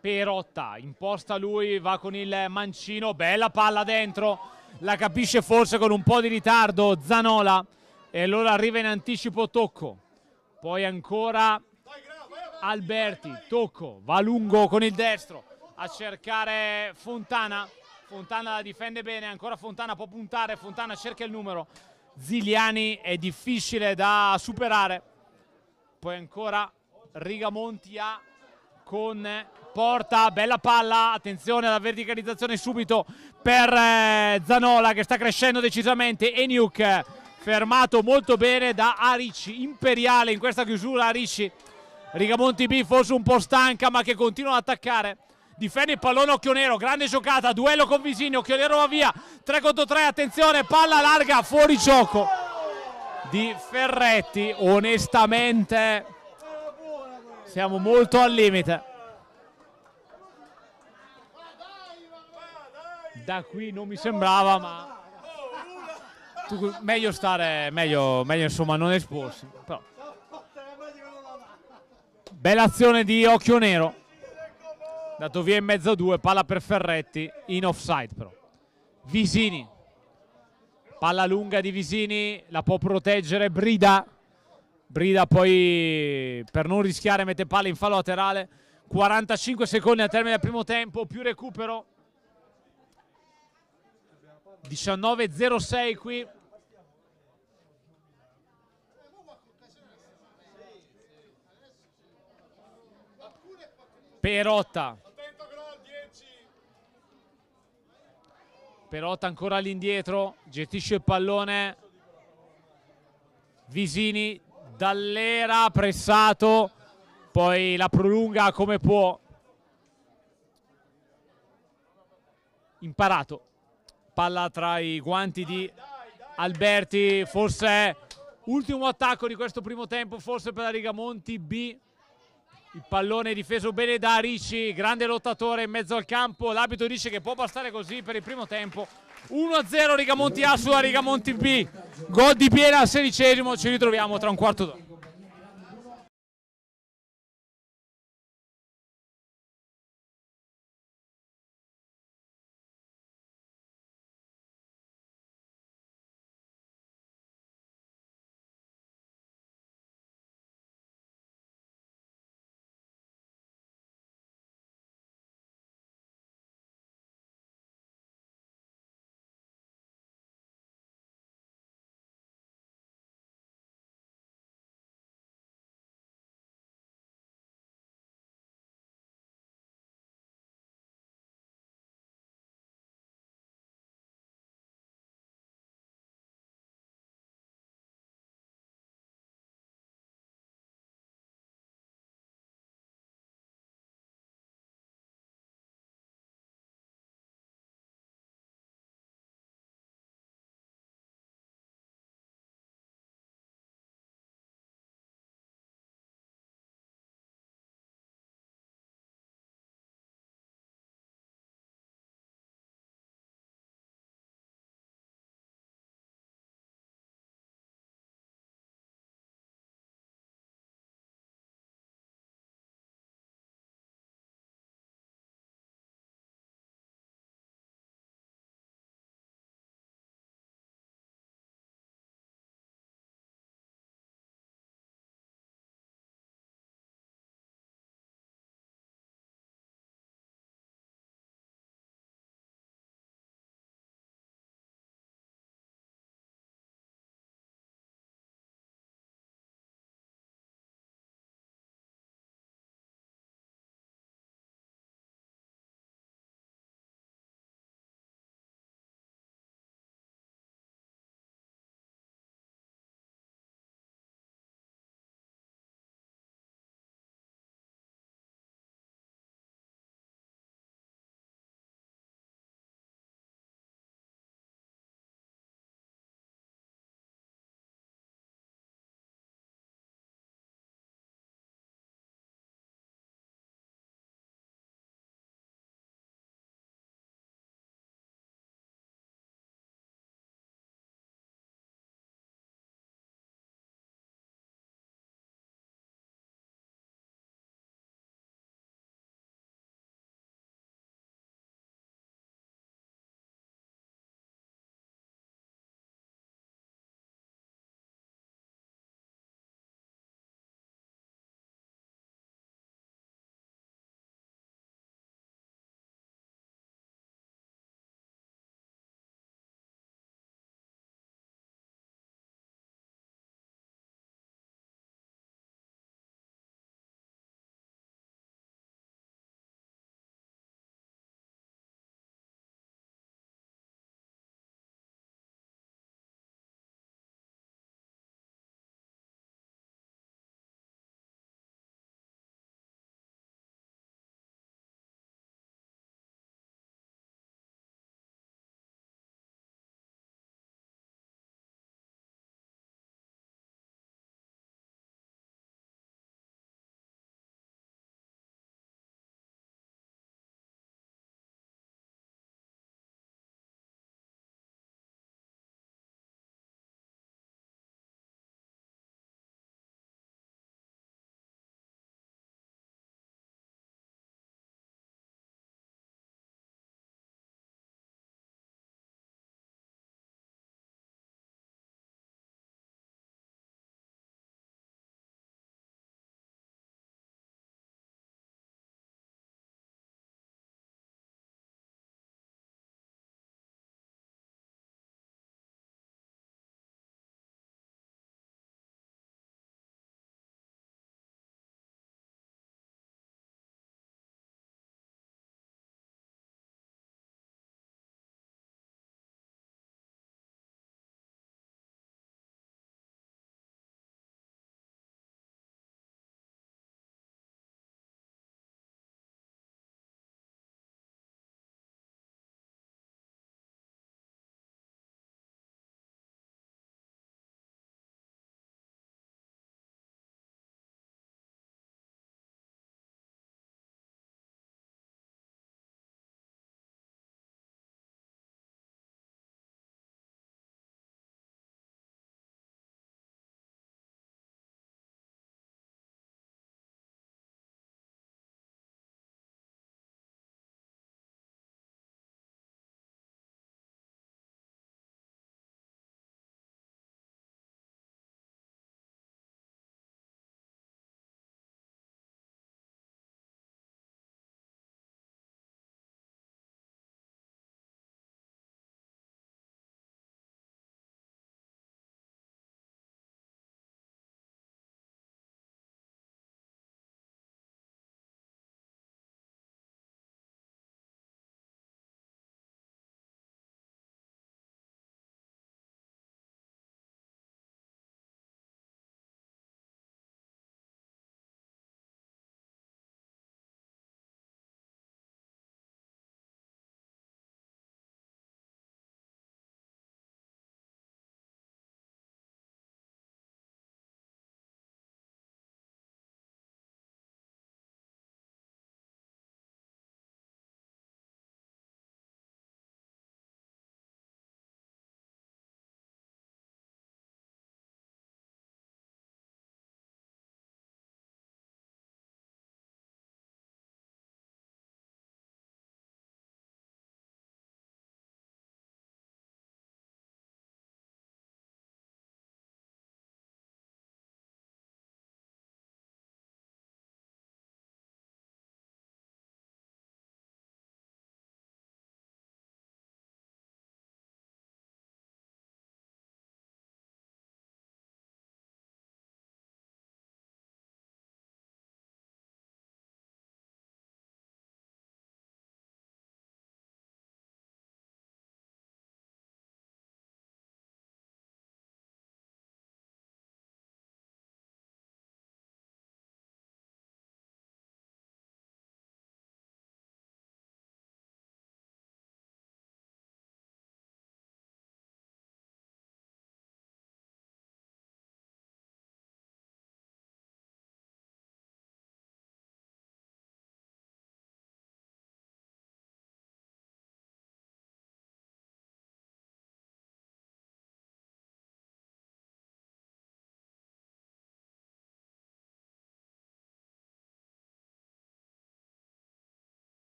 Perotta, imposta lui, va con il mancino, bella palla dentro, la capisce forse con un po' di ritardo Zanola e allora arriva in anticipo Tocco. Poi ancora Alberti, tocco, va lungo con il destro a cercare Fontana. Fontana la difende bene, ancora Fontana può puntare, Fontana cerca il numero. Zigliani è difficile da superare. Poi ancora Rigamonti ha con Porta, bella palla, attenzione alla verticalizzazione subito per eh, Zanola che sta crescendo decisamente. Eniuk fermato molto bene da Arici, imperiale in questa chiusura Arici Rigamonti B forse un po' stanca ma che continua ad attaccare difende il pallone Occhio Nero, grande giocata, duello con Visini, Occhio Nero va via, 3 contro 3, attenzione, palla larga, fuori gioco di Ferretti, onestamente siamo molto al limite. Da qui non mi sembrava, ma meglio stare, meglio, meglio insomma non esporsi. Però. Bella azione di Occhio Nero. Dato via in mezzo a due, palla per Ferretti, in offside però. Visini, palla lunga di Visini, la può proteggere Brida. Brida poi per non rischiare mette palla in fallo laterale. 45 secondi al termine del primo tempo, più recupero. 19-06 qui Perotta. Perotta ancora all'indietro, gestisce il pallone. Visini dall'era, pressato, poi la prolunga come può. Imparato. Palla tra i guanti di Alberti, forse ultimo attacco di questo primo tempo, forse per la Riga Monti B. Il pallone difeso bene da Ricci, grande lottatore in mezzo al campo. L'abito dice che può bastare così per il primo tempo. 1-0 Rigamonti A sulla Rigamonti B. Gol di piena al sedicesimo, ci ritroviamo tra un quarto d'ora.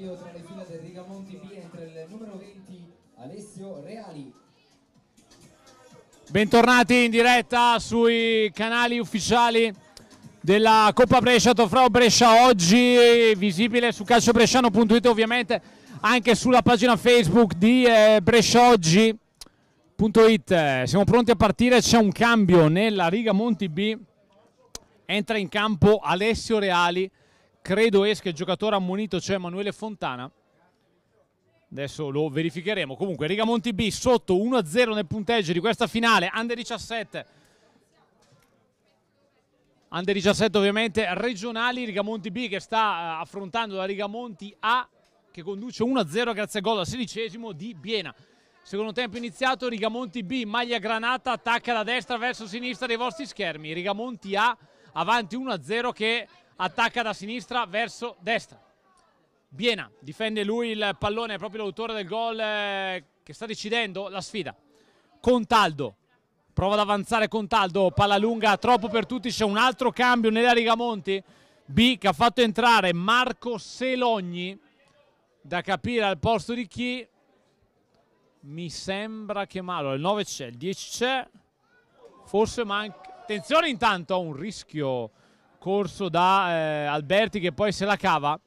cambio tra le fila del Rigamonti B entra il numero 20 Alessio Reali. Bentornati in diretta sui canali ufficiali della Coppa Brescia, Tofrao Brescia oggi, visibile su calciobresciano.it ovviamente, anche sulla pagina Facebook di eh, Brescia oggi. Siamo pronti a partire, c'è un cambio nella riga Monti B, entra in campo Alessio Reali credo esca il giocatore ammonito, cioè Emanuele Fontana. Adesso lo verificheremo. Comunque, Rigamonti B sotto 1-0 nel punteggio di questa finale, under 17. Under 17 ovviamente regionali, Rigamonti B che sta eh, affrontando la Rigamonti A che conduce 1-0 grazie a gol al sedicesimo di Biena. Secondo tempo iniziato, Rigamonti B, maglia granata, attacca da destra verso sinistra dei vostri schermi. Rigamonti A avanti 1-0 che attacca da sinistra verso destra. Biena difende lui il pallone, è proprio l'autore del gol eh, che sta decidendo la sfida. Contaldo prova ad avanzare Contaldo, palla lunga, troppo per tutti, c'è un altro cambio nella Rigamonti. B che ha fatto entrare Marco Selogni, da capire al posto di chi. Mi sembra che Malo, il 9 c'è, il 10 c'è, forse manca... Attenzione intanto a un rischio corso da eh, Alberti che poi se la cava.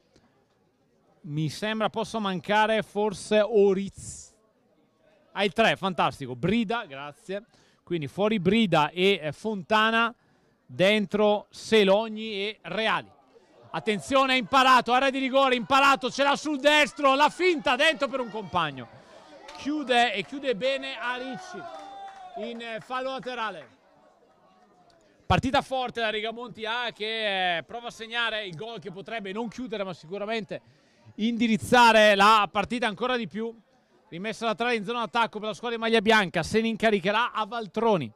Mi sembra possa mancare forse Oriz. Hai il 3, fantastico. Brida, grazie. Quindi fuori Brida e eh, Fontana, dentro Selogni e Reali. Attenzione, ha imparato, area di rigore, imparato, ce l'ha sul destro, la finta dentro per un compagno. Chiude e chiude bene Aricci in eh, fallo laterale. Partita forte la Rigamonti A che eh, prova a segnare il gol che potrebbe non chiudere ma sicuramente indirizzare la partita ancora di più. Rimessa laterale in zona d'attacco per la squadra di maglia bianca, se ne incaricherà a Valtroni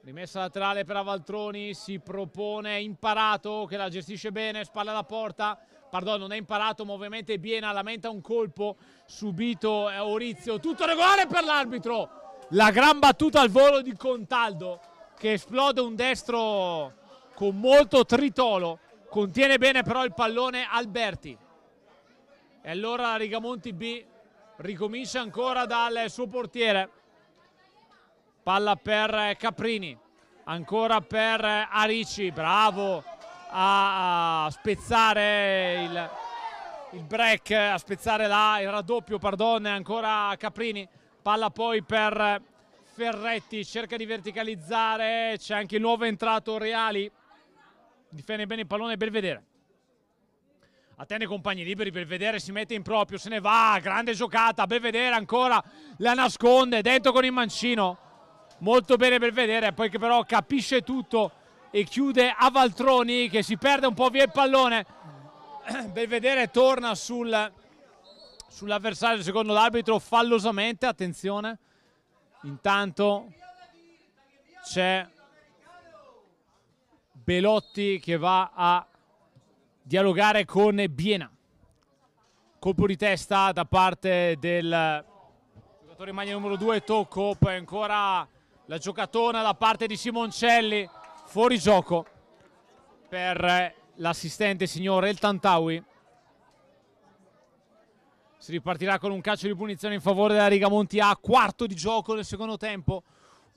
Rimessa laterale per Avaltroni, si propone imparato che la gestisce bene, spalla alla porta. Pardon, non è imparato, ma ovviamente Biena lamenta un colpo subito eh, Orizio, tutto regolare per l'arbitro la gran battuta al volo di Contaldo che esplode un destro con molto tritolo. Contiene bene però il pallone Alberti. E allora Rigamonti B ricomincia ancora dal suo portiere. Palla per Caprini. Ancora per Arici. Bravo a spezzare il, il break, a spezzare la, il raddoppio, pardon, ancora Caprini palla poi per Ferretti, cerca di verticalizzare, c'è anche il nuovo entrato Reali, difende bene il pallone Belvedere. Attende compagni liberi, Belvedere si mette in proprio, se ne va, grande giocata, Belvedere ancora la nasconde, dentro con il mancino. Molto bene Belvedere, poi che però capisce tutto e chiude a Valtroni che si perde un po' via il pallone. <clears throat> Belvedere torna sul sull'avversario secondo l'arbitro fallosamente, attenzione. Intanto c'è Belotti che va a dialogare con Biena. Colpo di testa da parte del giocatore in maglia numero 2, tocco, poi ancora la giocatona da parte di Simoncelli, fuori gioco per l'assistente signore El Tantawi. Si ripartirà con un calcio di punizione in favore della Riga Monti A, quarto di gioco nel secondo tempo.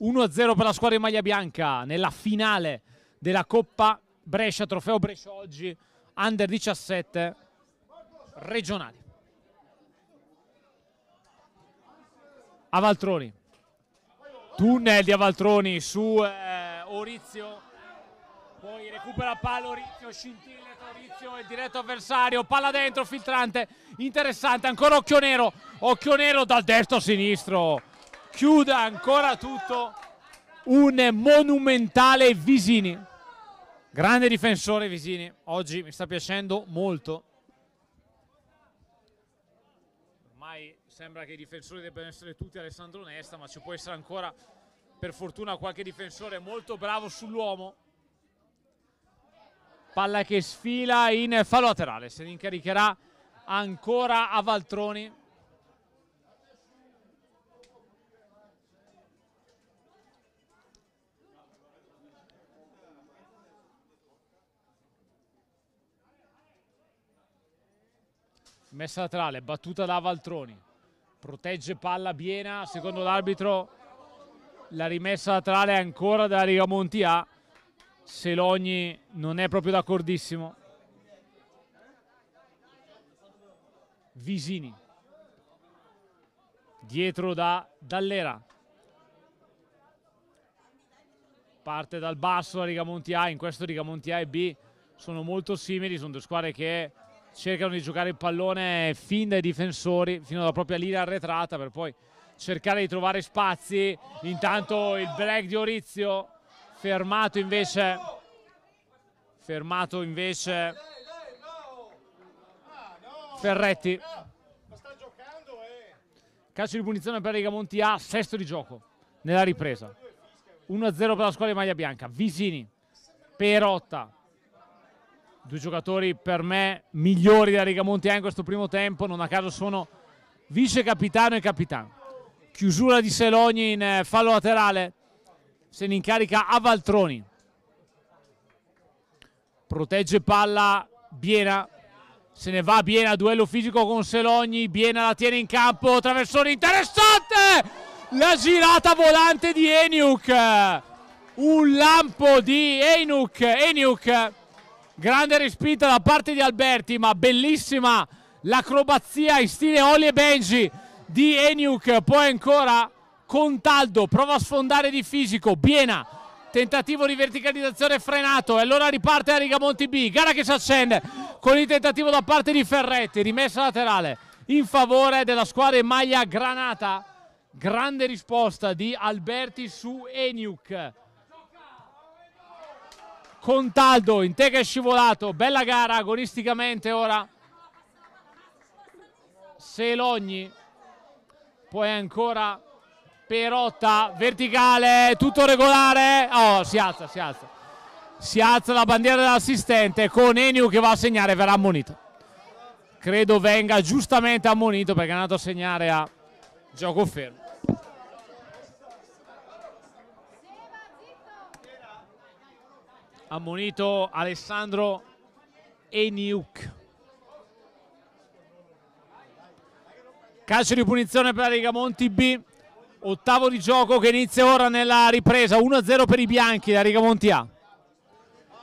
1-0 per la squadra in maglia bianca nella finale della Coppa Brescia, trofeo Brescia oggi, under 17 regionali. Avaltroni, tunnel di Avaltroni su eh, Orizio, poi recupera palo Orizio, scintilla Lazio è il diretto avversario, palla dentro, filtrante, interessante, ancora occhio nero, occhio nero dal destro a sinistro, chiude ancora tutto un monumentale Visini, grande difensore Visini, oggi mi sta piacendo molto. Ormai sembra che i difensori debbano essere tutti Alessandro Nesta, ma ci può essere ancora per fortuna qualche difensore molto bravo sull'uomo palla che sfila in fallo laterale, se ne incaricherà ancora a Valtroni. Messa laterale, battuta da Valtroni, protegge palla Biena, secondo l'arbitro la rimessa laterale ancora da Monti A Selogni non è proprio d'accordissimo. Visini. Dietro da Dallera. Parte dal basso la Rigamonti A, in questo Rigamonti A e B sono molto simili, sono due squadre che cercano di giocare il pallone fin dai difensori, fino alla propria linea arretrata per poi cercare di trovare spazi. Intanto il break di Orizio fermato invece fermato invece Ferretti calcio di punizione per Rigamonti a sesto di gioco nella ripresa 1-0 per la squadra di maglia bianca Visini Perotta due giocatori per me migliori da Rigamonti in questo primo tempo non a caso sono vice capitano e capitano chiusura di Selogni in eh, fallo laterale se ne incarica a Valtroni protegge palla Biena se ne va Biena duello fisico con Selogni Biena la tiene in campo traversone interessante la girata volante di Eniuk un lampo di Eniuk Eniuk grande respinta da parte di Alberti ma bellissima l'acrobazia in stile Oli e Benji di Eniuk poi ancora Contaldo prova a sfondare di fisico, Biena tentativo di verticalizzazione frenato e allora riparte la Monti B, gara che si accende con il tentativo da parte di Ferretti, rimessa laterale in favore della squadra in maglia granata, grande risposta di Alberti su Eniuk. Contaldo in tega è scivolato, bella gara agonisticamente ora. Selogni, poi ancora Perotta, verticale, tutto regolare. Oh, si alza, si alza. Si alza la bandiera dell'assistente con Eniu che va a segnare, verrà ammonito. Credo venga giustamente ammonito perché è andato a segnare a gioco fermo. Ammonito Alessandro Eniuk. Calcio di punizione per la Rigamonti B. Ottavo di gioco che inizia ora nella ripresa, 1-0 per i bianchi da Riga Montià.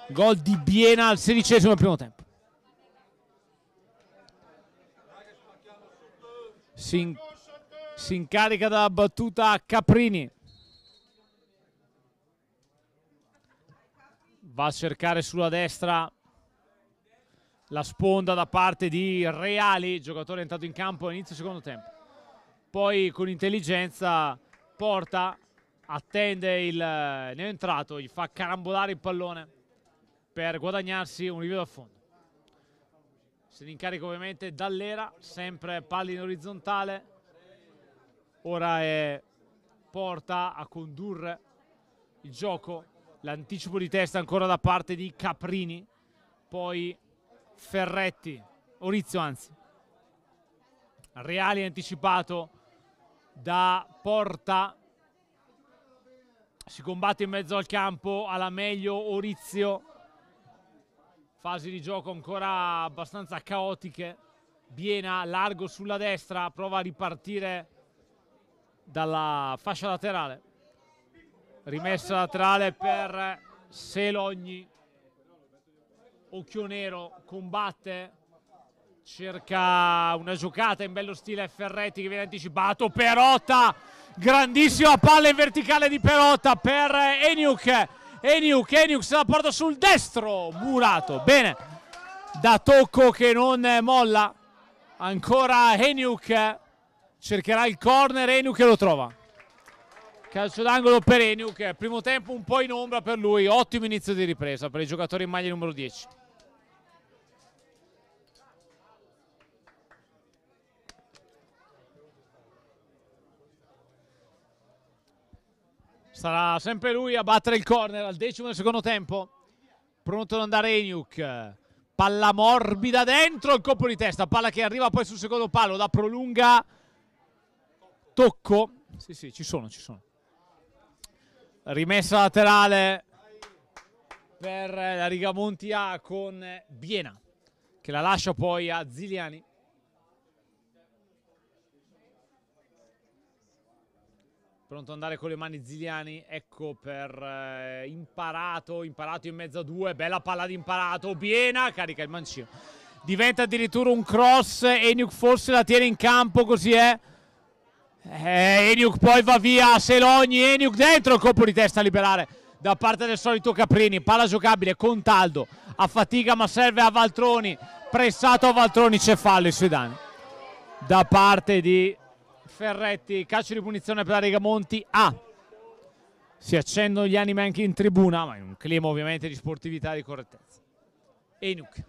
Gol di Biena al sedicesimo primo tempo. Si, in si incarica dalla battuta Caprini. Va a cercare sulla destra la sponda da parte di Reali, giocatore entrato in campo all'inizio secondo tempo poi con intelligenza porta, attende il neoentrato, gli fa carambolare il pallone per guadagnarsi un livello da fondo. Se ne incarica ovviamente Dallera, sempre palla in orizzontale. Ora è Porta a condurre il gioco. L'anticipo di testa ancora da parte di Caprini. Poi Ferretti, Orizio anzi. Reali anticipato da porta si combatte in mezzo al campo alla meglio Orizio fasi di gioco ancora abbastanza caotiche Biena largo sulla destra prova a ripartire dalla fascia laterale rimessa laterale per Selogni occhio nero combatte cerca una giocata in bello stile Ferretti che viene anticipato Perotta grandissima palla in verticale di Perotta per Eniuk Eniuk, Eniuk se la porta sul destro murato, bene da Tocco che non molla ancora Eniuk cercherà il corner Eniuk lo trova calcio d'angolo per Eniuk primo tempo un po' in ombra per lui ottimo inizio di ripresa per i giocatori in maglia numero 10 Sarà sempre lui a battere il corner al decimo del secondo tempo. Pronto ad andare Eniuk. Palla morbida dentro, il colpo di testa. Palla che arriva poi sul secondo palo, la prolunga. Tocco. Sì, sì, ci sono, ci sono. Rimessa laterale per la Rigamontia con Biena, che la lascia poi a Ziliani. Pronto ad andare con le mani Ziliani? Ecco per eh, imparato, imparato in mezzo a due, bella palla di imparato, Biena, carica il mancino. Diventa addirittura un cross, Enuk forse la tiene in campo, così è. Eh, Eniuk poi va via, Selogni, Enuk dentro, colpo di testa a liberare da parte del solito Caprini. Palla giocabile, con Taldo a fatica ma serve a Valtroni, pressato a Valtroni, c'è fallo i suoi danni Da parte di Ferretti, calcio di punizione per la Regamonti A. Ah, si accendono gli animi anche in tribuna, ma in un clima ovviamente di sportività e di correttezza. Eniuk.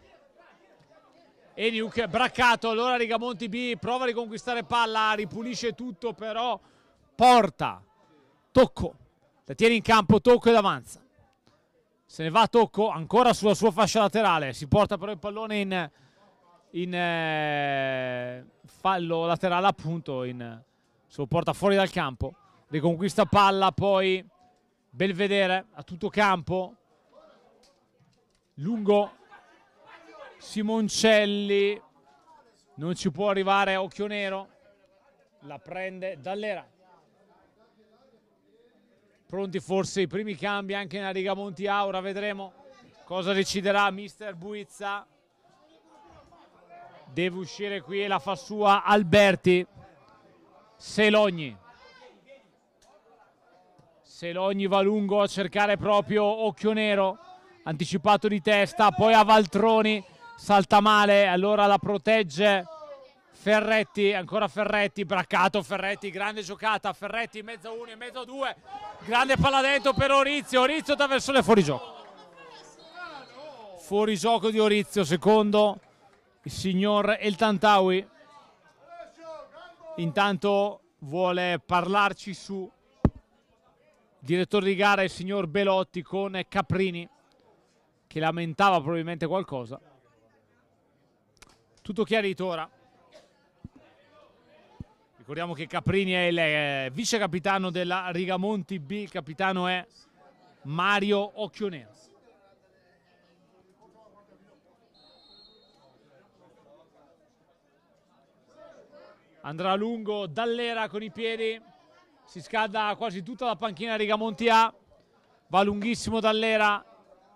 Eniuk braccato, allora Rigamonti B prova a riconquistare palla, ripulisce tutto però porta, tocco, la tiene in campo, tocco ed avanza. Se ne va tocco, ancora sulla sua fascia laterale, si porta però il pallone in... in eh fallo laterale appunto in, se lo porta fuori dal campo riconquista palla poi Belvedere a tutto campo lungo Simoncelli non ci può arrivare Occhio Nero la prende Dallera pronti forse i primi cambi anche nella riga Monti Aura vedremo cosa deciderà mister Buizza Deve uscire qui e la fa sua Alberti. Selogni. Selogni va lungo a cercare proprio Occhio Nero. Anticipato di testa, poi a Valtroni. Salta male, allora la protegge Ferretti, ancora Ferretti, braccato Ferretti, grande giocata, Ferretti in mezzo a uno in mezzo a due, grande palla dentro per Orizio, Orizio da verso le fuorigioco. Fuorigioco di Orizio, secondo il signor El Tantawi. Intanto vuole parlarci su direttore di gara, il signor Belotti, con Caprini, che lamentava probabilmente qualcosa. Tutto chiarito ora. Ricordiamo che Caprini è il eh, vice capitano della Rigamonti B, il capitano è Mario Occhionero. andrà a lungo Dallera con i piedi si scalda quasi tutta la panchina Rigamonti A va lunghissimo Dallera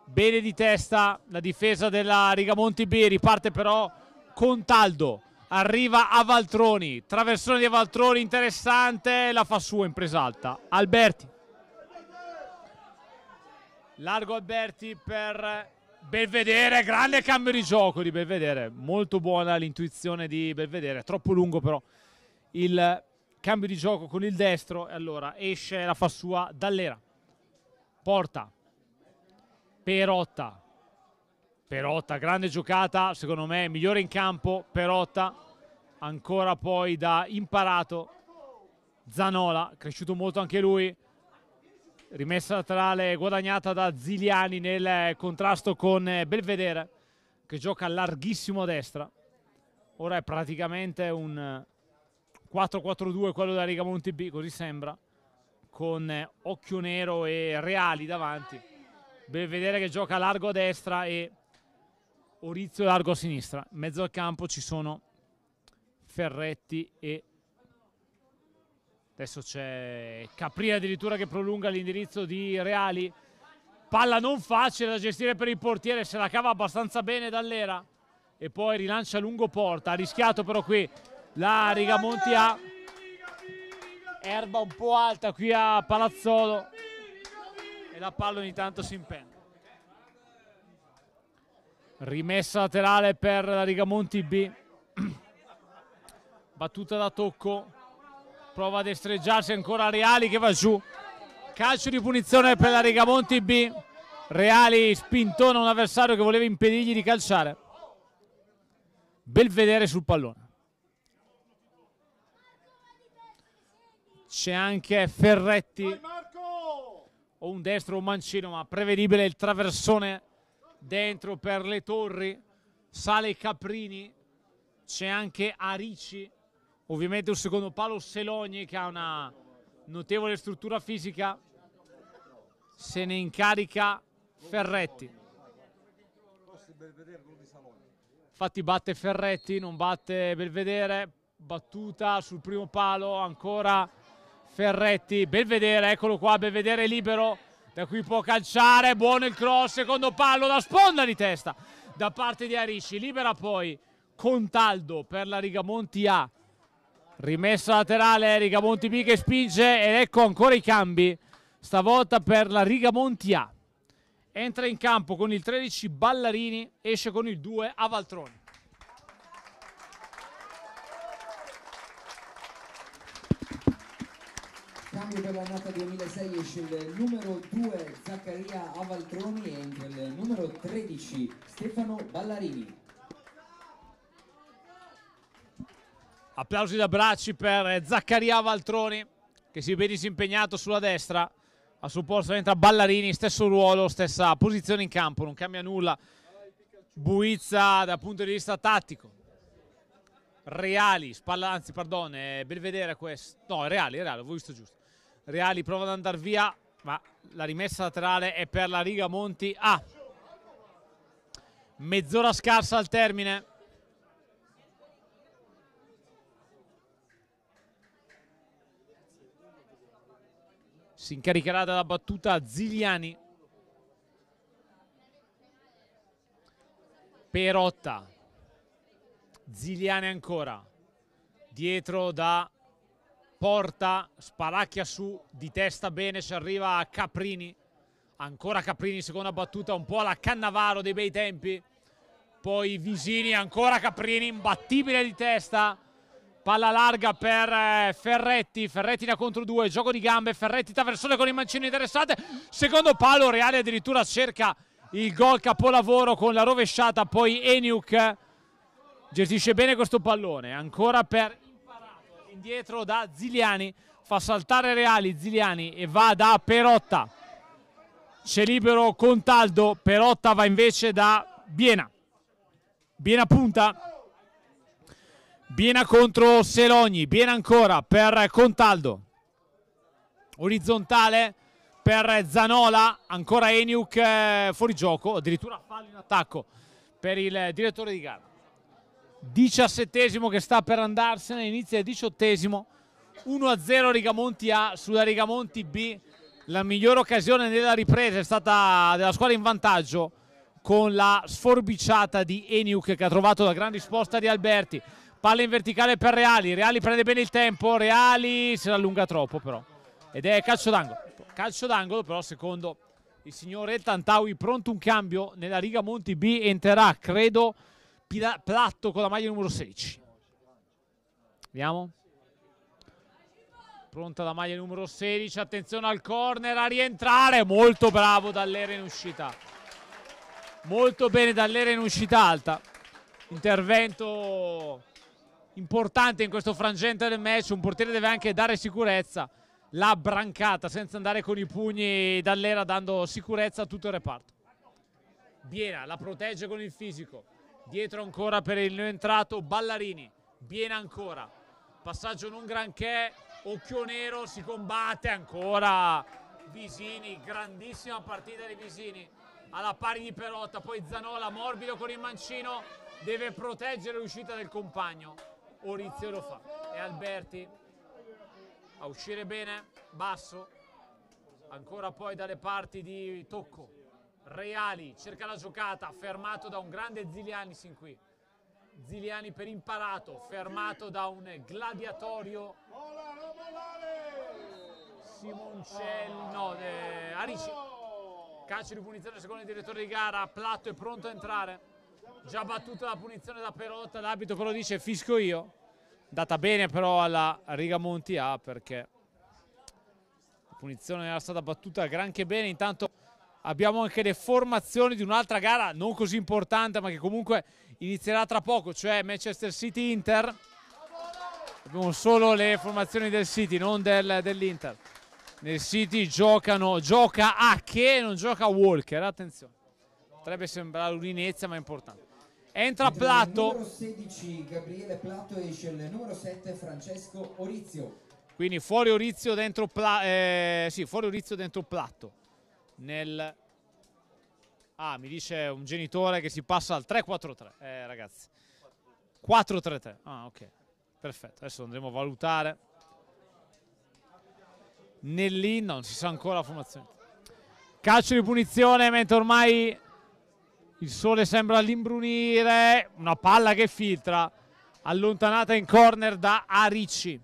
bene di testa la difesa della Rigamonti B riparte però con Taldo arriva a Valtroni traversone di Valtroni interessante la fa sua in presa alta Alberti largo Alberti per Belvedere grande cambio di gioco di Belvedere molto buona l'intuizione di Belvedere troppo lungo però il cambio di gioco con il destro e allora esce la fa sua Dallera Porta Perotta Perotta, grande giocata, secondo me migliore in campo, Perotta ancora poi da imparato Zanola, cresciuto molto anche lui rimessa laterale guadagnata da Ziliani nel contrasto con eh, Belvedere che gioca larghissimo a destra ora è praticamente un 4-4-2 quello della Riga Monti B, così sembra, con eh, Occhio Nero e Reali davanti. vedere che gioca largo a destra e Orizio largo a sinistra. In mezzo al campo ci sono Ferretti e adesso c'è Capria addirittura che prolunga l'indirizzo di Reali. Palla non facile da gestire per il portiere, se la cava abbastanza bene Dall'era e poi rilancia lungo porta. Ha rischiato però qui la riga Monti ha erba un po' alta qui a Palazzolo e la palla ogni tanto si impegna. Rimessa laterale per la riga Monti B. <clears throat> Battuta da tocco. Prova a destreggiarsi ancora Reali che va giù. Calcio di punizione per la riga Monti B. Reali spintona un avversario che voleva impedirgli di calciare. Belvedere sul pallone. c'è anche Ferretti o un destro o un mancino ma prevedibile il traversone dentro per le torri sale Caprini c'è anche Arici ovviamente un secondo palo Selogni che ha una notevole struttura fisica se ne incarica Ferretti infatti batte Ferretti non batte Belvedere battuta sul primo palo ancora Ferretti, Belvedere, eccolo qua, Belvedere libero, da qui può calciare, buono il cross, secondo pallo, la sponda di testa da parte di Arisci, libera poi Contaldo per la Rigamonti A, rimessa laterale, Rigamonti B che spinge ed ecco ancora i cambi, stavolta per la Rigamonti A. Entra in campo con il 13 Ballarini, esce con il 2 Avaltroni. cambio per l'annata 2006 esce il numero 2 Zaccaria Avaltroni e entra il numero 13 Stefano Ballarini. Applausi da bracci per Zaccaria Avaltroni che si è ben disimpegnato sulla destra. A suo posto entra Ballarini, stesso ruolo, stessa posizione in campo, non cambia nulla. Buizza dal punto di vista tattico. Reali, spalla, anzi, perdone, eh, Belvedere questo. No, Reali, Reali, avevo visto giusto. Reali prova ad andare via, ma la rimessa laterale è per la riga Monti. Ah, mezz'ora scarsa al termine. Si incaricherà della battuta Zigliani. Perotta. Zigliani ancora. Dietro da porta, spalacchia su, di testa bene, ci arriva a Caprini, ancora Caprini, seconda battuta, un po' alla Cannavaro dei bei tempi, poi Visini, ancora Caprini, imbattibile di testa, palla larga per eh, Ferretti, Ferretti da contro due, gioco di gambe, Ferretti traversone con i mancini interessate, secondo palo, Reale addirittura cerca il gol capolavoro con la rovesciata, poi Eniuk gestisce bene questo pallone, ancora per indietro da Ziliani, fa saltare Reali, Ziliani e va da Perotta. C'è libero Contaldo, Perotta va invece da Biena. Biena punta. Biena contro Selogni, Biena ancora per Contaldo. Orizzontale per Zanola, ancora Eniuk eh, fuori gioco, addirittura fallo in attacco per il direttore di gara diciassettesimo che sta per andarsene, inizia il diciottesimo, 1-0 Rigamonti A sulla Rigamonti B, la migliore occasione della ripresa è stata della squadra in vantaggio con la sforbiciata di Eniuk che ha trovato la gran risposta di Alberti, palla in verticale per Reali, Reali prende bene il tempo, Reali se l'allunga troppo però ed è calcio d'angolo, calcio d'angolo però secondo il signore Tantawi pronto un cambio nella Rigamonti B entrerà credo Pila Platto con la maglia numero 16. Vediamo. Pronta la maglia numero 16, attenzione al corner, a rientrare, molto bravo dall'era in uscita. Molto bene dall'era in uscita alta. Intervento importante in questo frangente del match, un portiere deve anche dare sicurezza. La brancata senza andare con i pugni dall'era, dando sicurezza a tutto il reparto. Biena la protegge con il fisico dietro ancora per il neoentrato Ballarini, viene ancora, passaggio non granché, occhio nero, si combatte ancora Visini, grandissima partita di Visini, alla pari di Perotta, poi Zanola morbido con il mancino, deve proteggere l'uscita del compagno, Orizio lo fa e Alberti a uscire bene, basso, ancora poi dalle parti di Tocco Reali cerca la giocata, fermato da un grande Ziliani sin qui. Ziliani per imparato, fermato da un gladiatorio. Simoncelli, no, eh, Arici. Calcio di punizione, secondo il direttore di gara, Platto è pronto a entrare. Già battuta la punizione da Perotta, l'abito però dice fisco io. Data bene però alla riga Monti A perché la punizione era stata battuta granché bene, intanto abbiamo anche le formazioni di un'altra gara non così importante ma che comunque inizierà tra poco, cioè Manchester City-Inter. Abbiamo solo le formazioni del City, non del, dell'Inter. Nel City giocano, gioca Acche, non gioca Walker, attenzione. Potrebbe sembrare un'inezia ma è importante. Entra Plato. numero 16 Gabriele Plato esce il numero 7 Francesco Orizio. Quindi fuori Orizio dentro, Pla eh, sì, fuori Orizio dentro Plato nel... Ah, mi dice un genitore che si passa al 3-4-3. Eh, ragazzi. 4-3-3. Ah, ok. Perfetto. Adesso andremo a valutare. Nell'in non si sa ancora la formazione. Calcio di punizione mentre ormai il sole sembra all'imbrunire. Una palla che filtra. Allontanata in corner da Arici.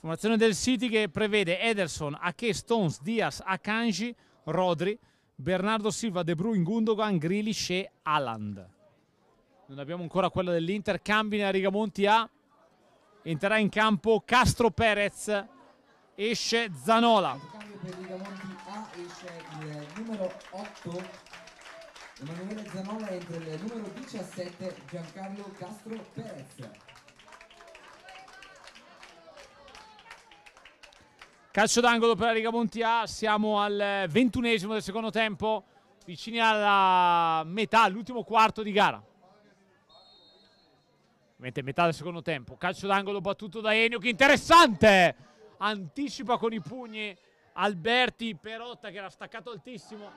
Formazione del City che prevede Ederson, Ake Stones, Diaz, Akanji, Rodri, Bernardo Silva, De Bruyne, Gundogan, Grilich e Haaland. Non abbiamo ancora quella dell'Inter. Cambi nella Rigamonti A. Entrerà in campo Castro Perez. Esce Zanola. Cambio per Rigamonti A esce il numero 8. Emanuele Zanola entra il numero 17 Giancarlo Castro Perez. Calcio d'angolo per la Riga A, siamo al ventunesimo del secondo tempo, vicini alla metà, all'ultimo quarto di gara. Ovviamente metà del secondo tempo, calcio d'angolo battuto da Enio, che interessante! Anticipa con i pugni Alberti Perotta che era staccato altissimo,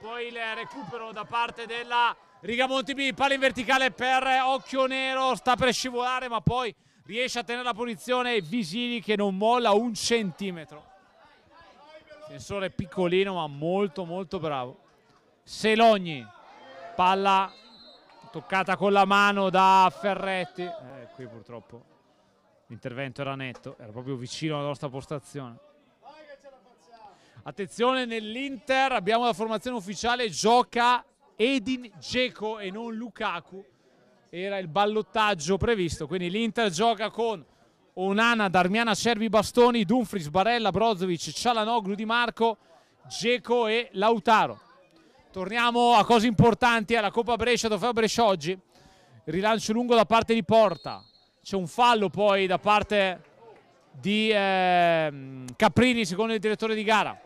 poi il recupero da parte della Riga Monti B, palla in verticale per Occhio Nero, sta per scivolare ma poi riesce a tenere la posizione Visini che non molla un centimetro sensore piccolino ma molto molto bravo Selogni palla toccata con la mano da Ferretti eh, qui purtroppo l'intervento era netto era proprio vicino alla nostra postazione attenzione nell'Inter abbiamo la formazione ufficiale gioca Edin Dzeko e non Lukaku era il ballottaggio previsto, quindi l'Inter gioca con Onana, Darmiana, Cervi, Bastoni, Dumfries, Barella, Brozovic, Cialanoglu Di Marco, Geco e Lautaro. Torniamo a cose importanti, alla Coppa Brescia, Trofeo Brescia oggi. Rilancio lungo da parte di Porta. C'è un fallo poi da parte di eh, Caprini, secondo il direttore di gara.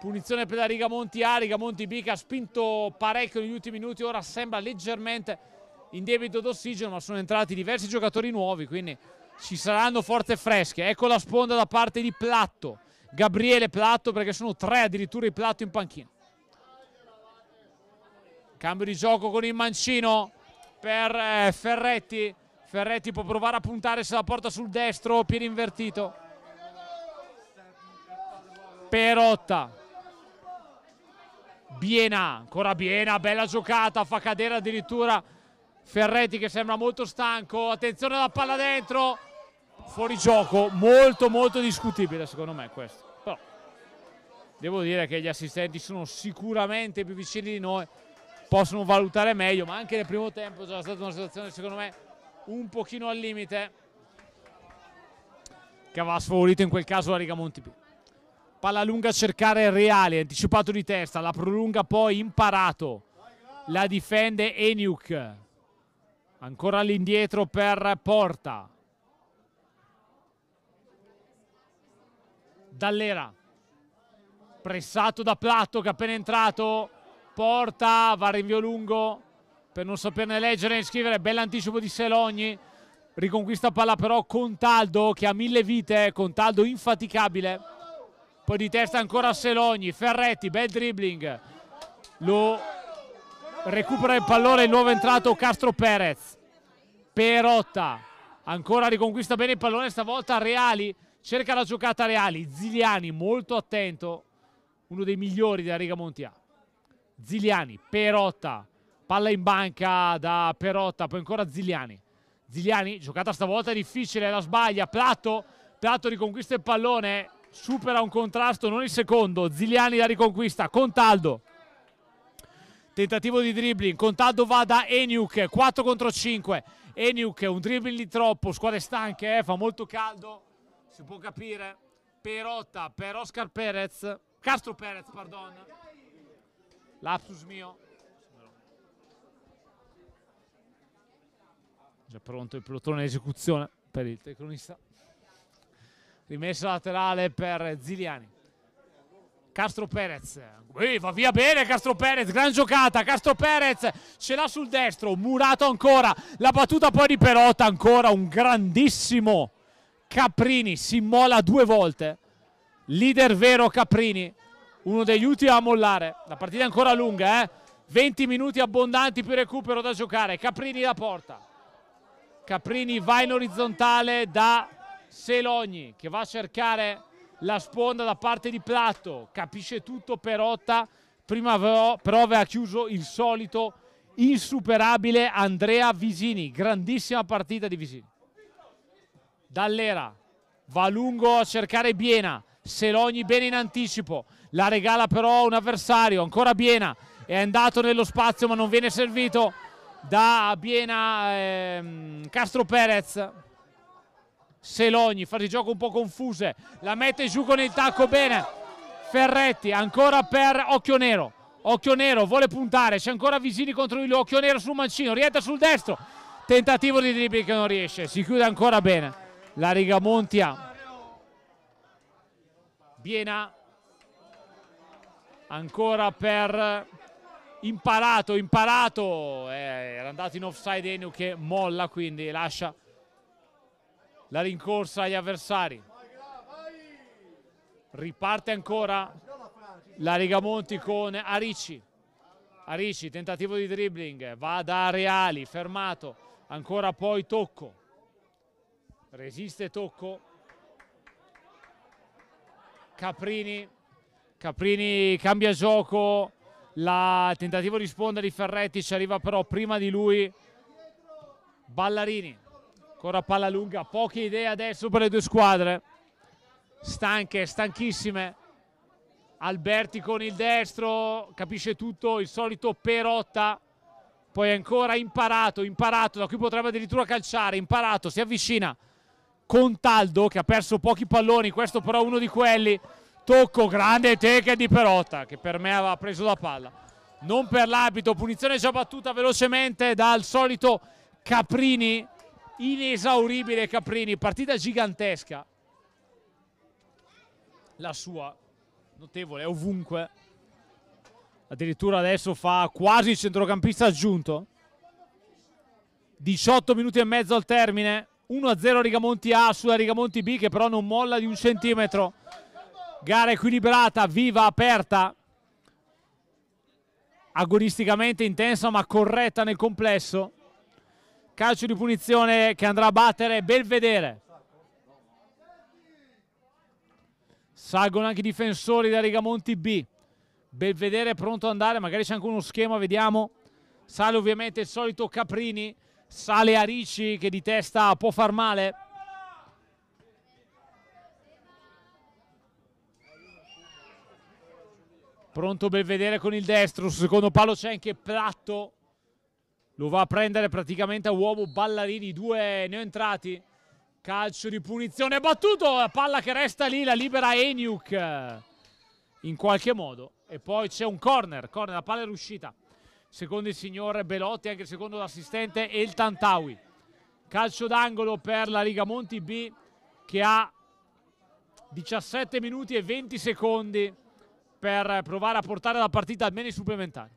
Punizione per la Rigamonti A, Rigamonti B che ha spinto parecchio negli ultimi minuti, ora sembra leggermente in debito d'ossigeno, ma sono entrati diversi giocatori nuovi, quindi ci saranno forze fresche. Ecco la sponda da parte di Platto, Gabriele Platto, perché sono tre addirittura i Platto in panchina. Cambio di gioco con il mancino per eh, Ferretti. Ferretti può provare a puntare se la porta sul destro, piede invertito. Perotta. Biena, ancora Biena, bella giocata, fa cadere addirittura Ferretti che sembra molto stanco, attenzione alla palla dentro, fuori gioco, molto molto discutibile secondo me questo. Però devo dire che gli assistenti sono sicuramente più vicini di noi, possono valutare meglio, ma anche nel primo tempo c'era stata una situazione secondo me un pochino al limite che aveva sfavorito in quel caso la Riga Montipi. Palla lunga a cercare Reale, anticipato di testa, la prolunga poi imparato, la difende Eniuk ancora all'indietro per Porta Dall'era pressato da Platto che è appena entrato Porta va a rinvio lungo per non saperne leggere e scrivere bell'anticipo di Selogni riconquista palla però Contaldo che ha mille vite Contaldo infaticabile poi di testa ancora Selogni Ferretti bel dribbling lo recupera il pallone il nuovo entrato Castro Perez Perotta ancora riconquista bene il pallone stavolta Reali cerca la giocata Reali Ziliani molto attento uno dei migliori della Riga Montia Ziliani Perotta palla in banca da Perotta poi ancora Ziliani Ziliani giocata stavolta difficile la sbaglia Platto Platto riconquista il pallone supera un contrasto non il secondo Ziliani la riconquista Contaldo tentativo di dribbling Contaldo va da Eniuk 4 contro 5 Eniuk un dribbling di troppo, squadre stanche, eh, fa molto caldo, si può capire. Perotta per Oscar Perez, Castro Perez, pardon. Lapsus mio. Già pronto il plotone di esecuzione per il tecronista. Rimessa laterale per Ziliani. Castro Perez. Ehi, va via bene Castro Perez, gran giocata. Castro Perez ce l'ha sul destro, murato ancora. La battuta poi di Perotta, ancora un grandissimo Caprini. Si molla due volte. Leader vero Caprini, uno degli ultimi a mollare. La partita è ancora lunga, eh? 20 minuti abbondanti più recupero da giocare. Caprini la porta. Caprini va in orizzontale da Selogni che va a cercare la sponda da parte di Plato, capisce tutto Perotta, prima prove ha chiuso il solito insuperabile Andrea Visini, grandissima partita di Visini. Dall'era va lungo a cercare Biena, Selogni bene in anticipo, la regala però a un avversario, ancora Biena, è andato nello spazio ma non viene servito da Biena ehm, Castro Perez. Selogni, fase di gioco un po' confuse, la mette giù con il tacco bene, Ferretti ancora per Occhio Nero, Occhio Nero vuole puntare, c'è ancora Visini contro lui, Occhio Nero sul mancino, rientra sul destro, tentativo di dribbling che non riesce, si chiude ancora bene, la riga Montia, Biena ancora per imparato, imparato, eh, era andato in offside Eniu che molla quindi lascia la rincorsa agli avversari riparte ancora la Rigamonti con Arici Arici tentativo di dribbling va da Reali fermato ancora poi Tocco resiste Tocco Caprini Caprini cambia gioco la tentativo di sponda di Ferretti ci arriva però prima di lui Ballarini. Ancora palla lunga, poche idee adesso per le due squadre. Stanche, stanchissime. Alberti con il destro, capisce tutto, il solito Perotta. Poi ancora imparato, imparato, da qui potrebbe addirittura calciare, imparato, si avvicina. Contaldo che ha perso pochi palloni, questo però uno di quelli. Tocco, grande teche di Perotta che per me aveva preso la palla. Non per l'abito, punizione già battuta velocemente dal solito Caprini inesauribile Caprini, partita gigantesca. La sua notevole, è ovunque. Addirittura adesso fa quasi il centrocampista aggiunto. 18 minuti e mezzo al termine. 1-0 Rigamonti A sulla Rigamonti B che però non molla di un centimetro. Gara equilibrata, viva, aperta. Agonisticamente intensa ma corretta nel complesso calcio di punizione che andrà a battere Belvedere salgono anche i difensori da Rigamonti B Belvedere è pronto ad andare magari c'è anche uno schema vediamo sale ovviamente il solito Caprini sale Arici che di testa può far male pronto Belvedere con il destro sul secondo palo c'è anche Platto lo va a prendere praticamente a uovo Ballarini, due neoentrati. Calcio di punizione battuto, la palla che resta lì, la libera Eniuk in qualche modo. E poi c'è un corner, corner, la palla è riuscita. Secondo il signore Belotti, anche secondo l'assistente El Tantawi. Calcio d'angolo per la Liga Monti B che ha 17 minuti e 20 secondi per provare a portare la partita almeno ai supplementari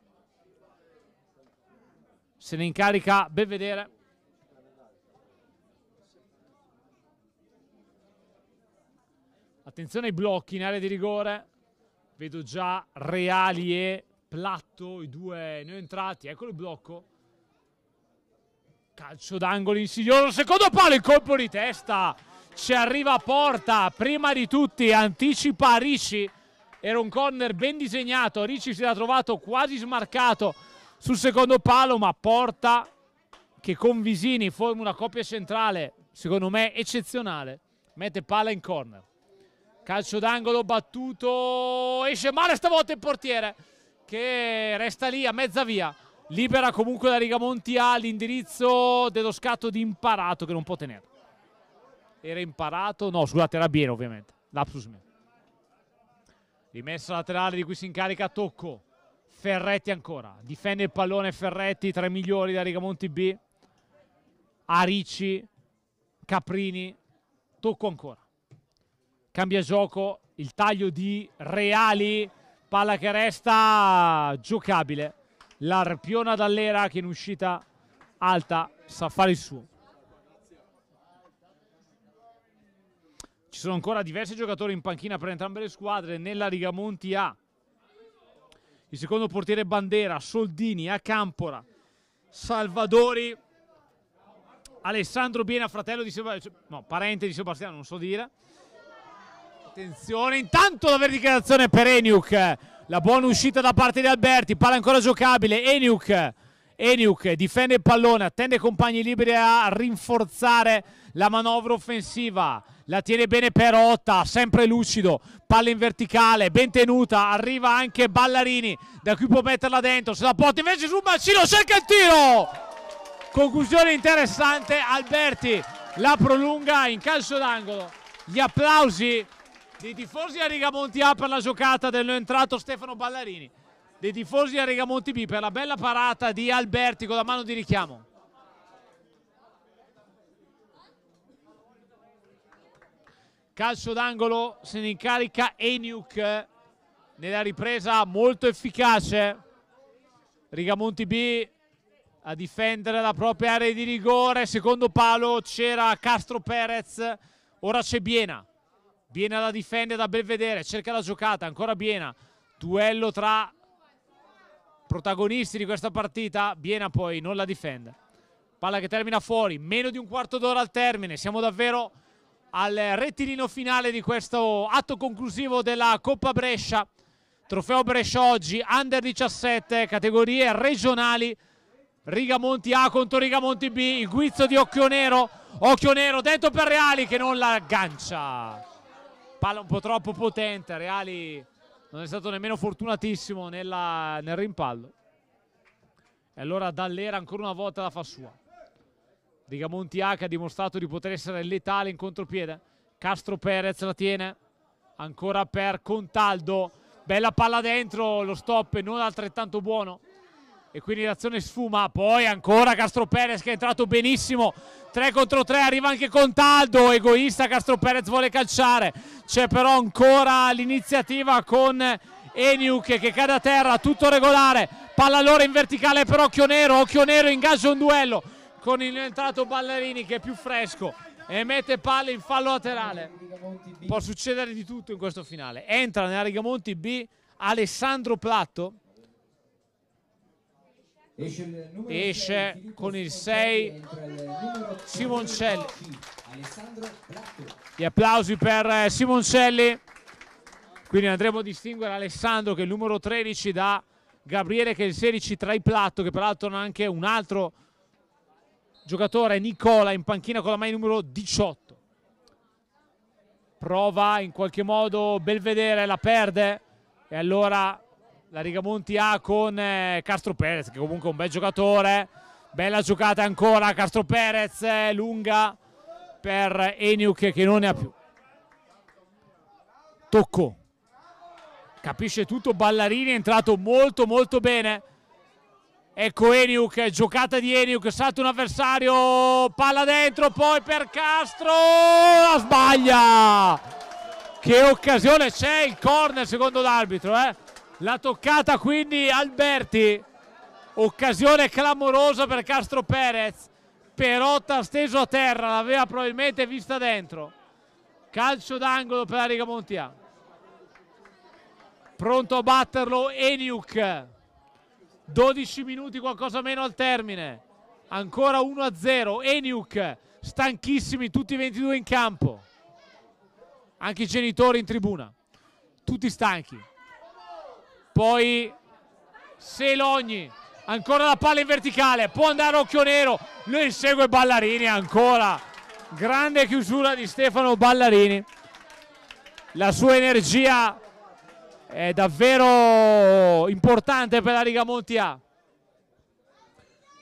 se ne incarica Belvedere. Attenzione ai blocchi in area di rigore. Vedo già Reali e Platto, i due ne entrati. Eccolo il blocco. Calcio d'angolo insidioso, secondo palo, il colpo di testa. Ci arriva a porta, prima di tutti anticipa Ricci. Era un corner ben disegnato, Ricci si era trovato quasi smarcato sul secondo palo, ma porta che con Visini forma una coppia centrale, secondo me eccezionale, mette palla in corner. Calcio d'angolo battuto, esce male stavolta il portiere che resta lì a mezza via. Libera comunque la Rigamonti ha l'indirizzo dello scatto di imparato che non può tenere. Era imparato, no scusate era Biero ovviamente, lapsus mio. Rimessa laterale di cui si incarica Tocco. Ferretti ancora, difende il pallone Ferretti, tra i migliori da Rigamonti B. Arici, Caprini, tocco ancora. Cambia gioco, il taglio di Reali, palla che resta giocabile. L'arpiona d'Allera che in uscita alta sa fare il suo. Ci sono ancora diversi giocatori in panchina per entrambe le squadre nella Rigamonti A il secondo portiere Bandera, Soldini, a Campora, Salvadori, Alessandro Biena, fratello di Sebastiano, cioè, no, parente di Sebastiano, non so dire. Attenzione, intanto la verticalizzazione per Eniuk, la buona uscita da parte di Alberti, palla ancora giocabile, Eniuk, Eniuk difende il pallone, attende compagni liberi a rinforzare la manovra offensiva la tiene bene Perotta, sempre lucido, palla in verticale, ben tenuta, arriva anche Ballarini, da qui può metterla dentro, se la porta invece su Mancino, cerca il tiro! Conclusione interessante, Alberti la prolunga in calcio d'angolo, gli applausi dei tifosi a Rigamonti A per la giocata dell'entrato Stefano Ballarini, dei tifosi a Rigamonti B per la bella parata di Alberti con la mano di richiamo. Calcio d'angolo, se ne incarica Eniuk nella ripresa molto efficace. Rigamonti B a difendere la propria area di rigore. Secondo palo c'era Castro Perez, ora c'è Biena. Biena la difende da Belvedere, cerca la giocata, ancora Biena. Duello tra protagonisti di questa partita, Biena poi non la difende. Palla che termina fuori, meno di un quarto d'ora al termine, siamo davvero al rettilino finale di questo atto conclusivo della Coppa Brescia. Trofeo Brescia oggi, under 17, categorie regionali. Rigamonti A contro Rigamonti B, il guizzo di Occhio Nero, Occhio Nero dentro per Reali che non la aggancia. Palla un po' troppo potente, Reali non è stato nemmeno fortunatissimo nella, nel rimpallo. E allora Dallera ancora una volta la fa sua. Rigamonti H ha dimostrato di poter essere letale in contropiede. Castro Perez la tiene. Ancora per Contaldo. Bella palla dentro, lo stop non altrettanto buono. E quindi l'azione sfuma. Poi ancora Castro Perez che è entrato benissimo. 3 contro 3, arriva anche Contaldo. Egoista, Castro Perez vuole calciare. C'è però ancora l'iniziativa con Eniuk che cade a terra, tutto regolare. Palla allora in verticale per Occhio Nero. Occhio Nero ingaggia un duello con il entrato Ballerini che è più fresco e mette palle in fallo laterale. Può succedere di tutto in questo finale. Entra nella Rigamonti B Alessandro Platto. Esce, con il 6 Simoncelli. Gli applausi per eh, Simoncelli. Quindi andremo a distinguere Alessandro che è il numero 13 da Gabriele che è il 16 tra i Platto che peraltro è anche un altro giocatore Nicola in panchina con la maglia numero 18 prova in qualche modo Belvedere, la perde e allora la Rigamonti ha con eh, Castro Perez che comunque è un bel giocatore bella giocata ancora Castro Perez eh, lunga per Eniuk che non ne ha più tocco capisce tutto Ballarini è entrato molto molto bene Ecco Eniuk, giocata di Eniuk, salta un avversario, palla dentro, poi per Castro, la sbaglia! Che occasione c'è il corner secondo l'arbitro, eh? La toccata quindi Alberti, occasione clamorosa per Castro Perez, Perotta steso a terra, l'aveva probabilmente vista dentro. Calcio d'angolo per la Riga Montia. Pronto a batterlo Eniuk 12 minuti qualcosa meno al termine ancora 1-0 Eniuk stanchissimi tutti i 22 in campo anche i genitori in tribuna tutti stanchi poi Selogni ancora la palla in verticale può andare occhio nero lo insegue Ballarini ancora grande chiusura di Stefano Ballarini la sua energia è davvero importante per la Riga Monti A.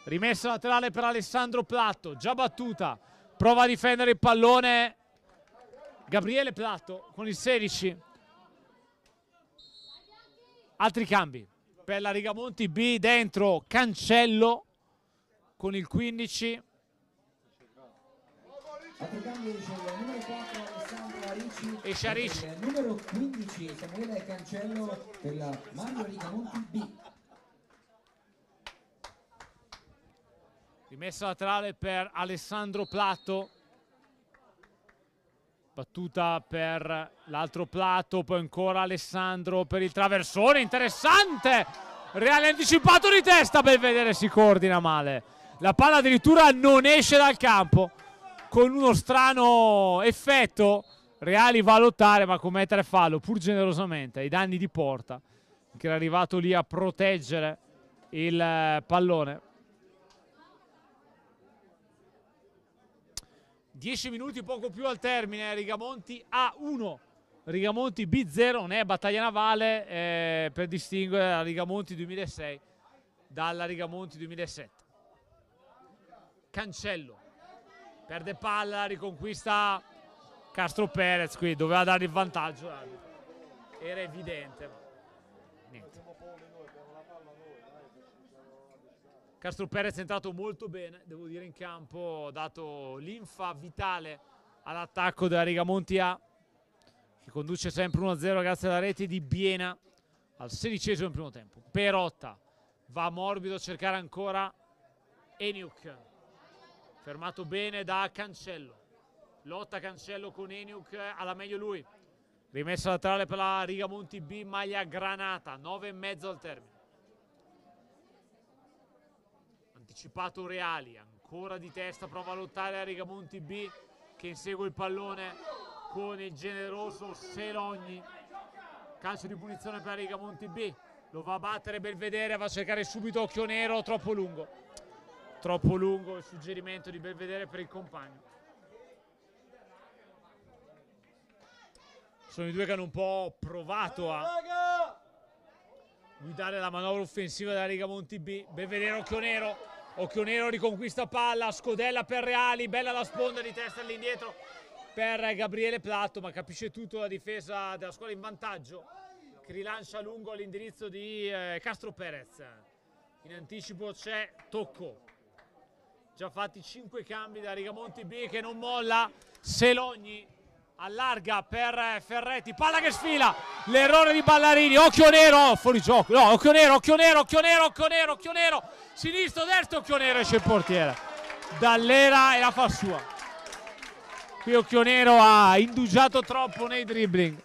Rimessa laterale per Alessandro Platto, già battuta, prova a difendere il pallone Gabriele Platto con il 16. Altri cambi per la Riga Monti B dentro Cancello con il 15 e Sciaric. Numero 15 Samuele Cancello della Mario Rigamonti B. Rimessa laterale per Alessandro Plato. Battuta per l'altro Plato, poi ancora Alessandro per il traversone, interessante! Reale anticipato di testa, per vedere si coordina male. La palla addirittura non esce dal campo con uno strano effetto Reali va a lottare ma commettere fallo pur generosamente ai danni di Porta che era arrivato lì a proteggere il eh, pallone 10 minuti poco più al termine eh, Rigamonti A1 Rigamonti B0 non è battaglia navale eh, per distinguere la Rigamonti 2006 dalla Rigamonti 2007 Cancello perde palla riconquista Castro Perez qui doveva dare il vantaggio eh. era evidente niente Castro Perez è entrato molto bene devo dire in campo ha dato linfa vitale all'attacco della Rigamonti A che conduce sempre 1-0 grazie alla rete di Biena al sedicesimo in primo tempo Perotta va morbido a cercare ancora Eniuk fermato bene da Cancello lotta Cancello con Eniuk eh, alla meglio lui rimessa laterale per la Rigamonti B maglia granata 9 e mezzo al termine anticipato Reali ancora di testa prova a lottare a Rigamonti B che insegue il pallone con il generoso Selogni calcio di punizione per la Rigamonti B lo va a battere Belvedere va a cercare subito Occhio Nero troppo lungo troppo lungo il suggerimento di Belvedere per il compagno sono i due che hanno un po' provato a guidare la manovra offensiva della Riga Monti B. Belvedere occhio nero, occhio nero riconquista palla, scodella per Reali, bella la sponda di testa all'indietro per Gabriele Platto, ma capisce tutto la difesa della squadra in vantaggio che rilancia lungo all'indirizzo di eh, Castro Perez. In anticipo c'è Tocco. Già fatti 5 cambi da Rigamonti B che non molla Selogni allarga per eh, Ferretti, palla che sfila, l'errore di Ballarini, occhio nero, fuori gioco, no, occhio nero, occhio nero, occhio nero, occhio nero, occhio nero, sinistro, destro, occhio nero, esce il portiere, Dallera e la fa sua. Qui occhio nero ha indugiato troppo nei dribbling.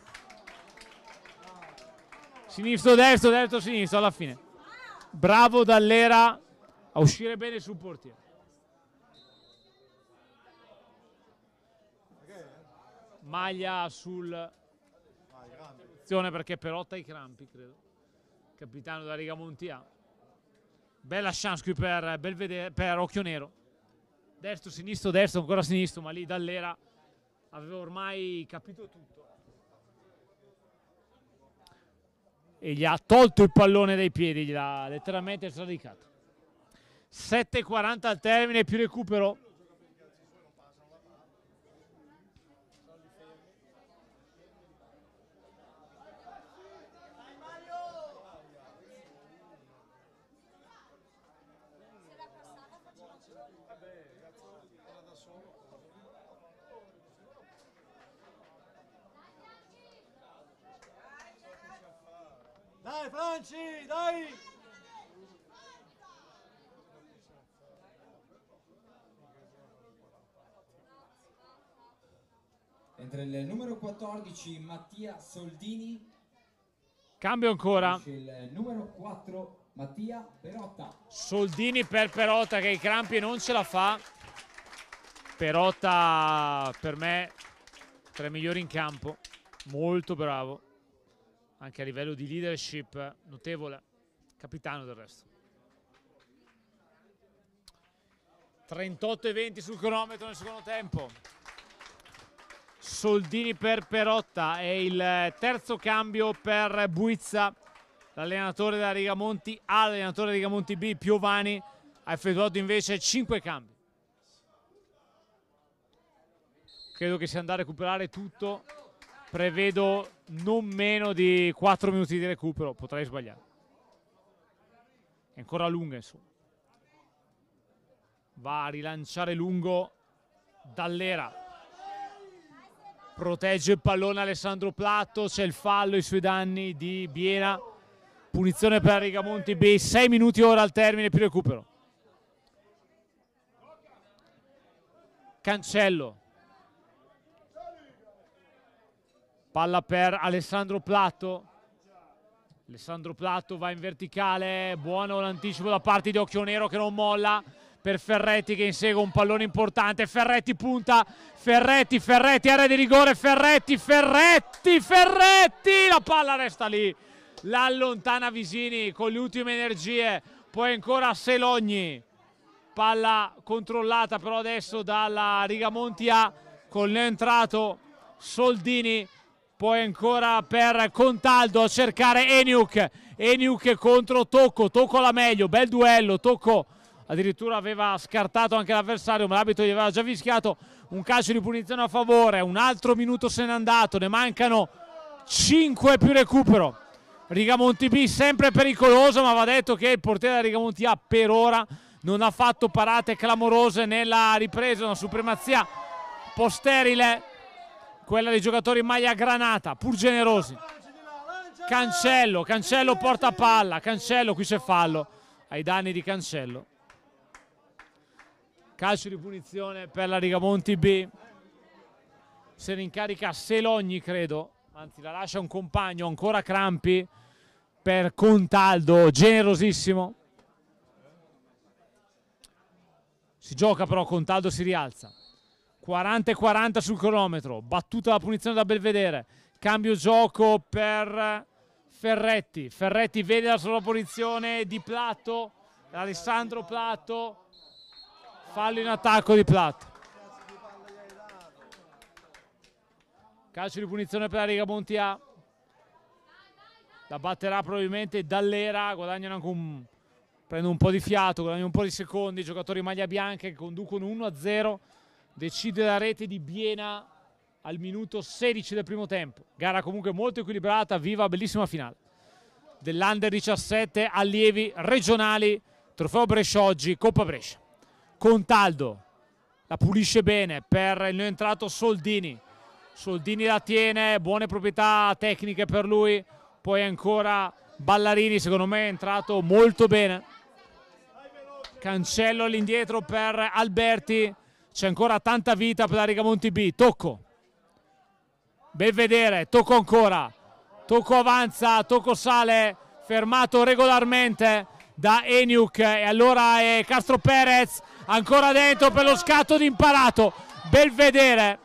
Sinistro, destro, destro, sinistro, alla fine. Bravo Dallera a uscire bene sul portiere. maglia sul attenzione perché Perotta ha i crampi, credo. Capitano della Riga Monti A. Bella chance qui per, Belvedere, per Occhio Nero. Destro, sinistro, destro, ancora sinistro, ma lì Dall'era aveva ormai capito tutto. E gli ha tolto il pallone dai piedi, gli ha letteralmente sradicato. 7.40 al termine, più recupero. Franci, dai! Entra il numero 14 Mattia Soldini Cambio ancora Il numero 4 Mattia Perotta Soldini per Perotta che i crampi non ce la fa Perotta per me tra i migliori in campo molto bravo anche a livello di leadership notevole, capitano del resto. 38 e 20 sul cronometro nel secondo tempo. Soldini per Perotta e il terzo cambio per Buizza, l'allenatore della Rigamonti A, l'allenatore Rigamonti B, Piovani, ha effettuato invece 5 cambi. Credo che sia andato a recuperare tutto prevedo non meno di 4 minuti di recupero, potrei sbagliare. È ancora lunga, insomma. Va a rilanciare lungo Dall'era. Protegge il pallone Alessandro Platto, c'è il fallo, i suoi danni di Biena. Punizione per Rigamonti B, 6 minuti ora al termine più recupero. Cancello, palla per Alessandro Plato Alessandro Plato va in verticale buono l'anticipo da parte di Occhio Nero che non molla per Ferretti che insegue un pallone importante Ferretti punta Ferretti, Ferretti, area di rigore Ferretti, Ferretti, Ferretti la palla resta lì l'allontana Visini con le ultime energie poi ancora Selogni palla controllata però adesso dalla Rigamonti A con l'entrato Soldini poi ancora per Contaldo a cercare Eniuk Eniuk contro Tocco Tocco la meglio, bel duello Tocco addirittura aveva scartato anche l'avversario ma l'abito gli aveva già vischiato un calcio di punizione a favore un altro minuto se n'è andato ne mancano 5 più recupero Rigamonti B sempre pericoloso ma va detto che il portiere della Rigamonti A per ora non ha fatto parate clamorose nella ripresa una supremazia posterile quella dei giocatori in maglia granata, pur generosi. Cancello, Cancello porta palla, Cancello, qui c'è fallo ai danni di Cancello. Calcio di punizione per la Rigamonti B. Se ne incarica Selogni, credo, anzi la lascia un compagno, ancora Crampi per Contaldo, generosissimo. Si gioca però, Contaldo si rialza. 40 e 40 sul cronometro, battuta la punizione da Belvedere, cambio gioco per Ferretti, Ferretti vede la sola punizione di Plato, Alessandro Plato, fallo in attacco di Plato. Calcio di punizione per la Riga Monti A. La batterà probabilmente Dallera, guadagnano anche un... prende un po' di fiato, guadagna un po' di secondi, i giocatori maglia bianca che conducono 1-0 decide la rete di Biena al minuto 16 del primo tempo. Gara comunque molto equilibrata, viva, bellissima finale. Dell'Under 17 allievi regionali, trofeo Brescia oggi, Coppa Brescia. Contaldo la pulisce bene per il entrato Soldini. Soldini la tiene, buone proprietà tecniche per lui. Poi ancora Ballarini, secondo me è entrato molto bene. Cancello all'indietro per Alberti c'è ancora tanta vita per la Riga Monti B, tocco Belvedere, tocco ancora tocco avanza, tocco sale fermato regolarmente da Eniuk e allora è Castro Perez ancora dentro per lo scatto di imparato Belvedere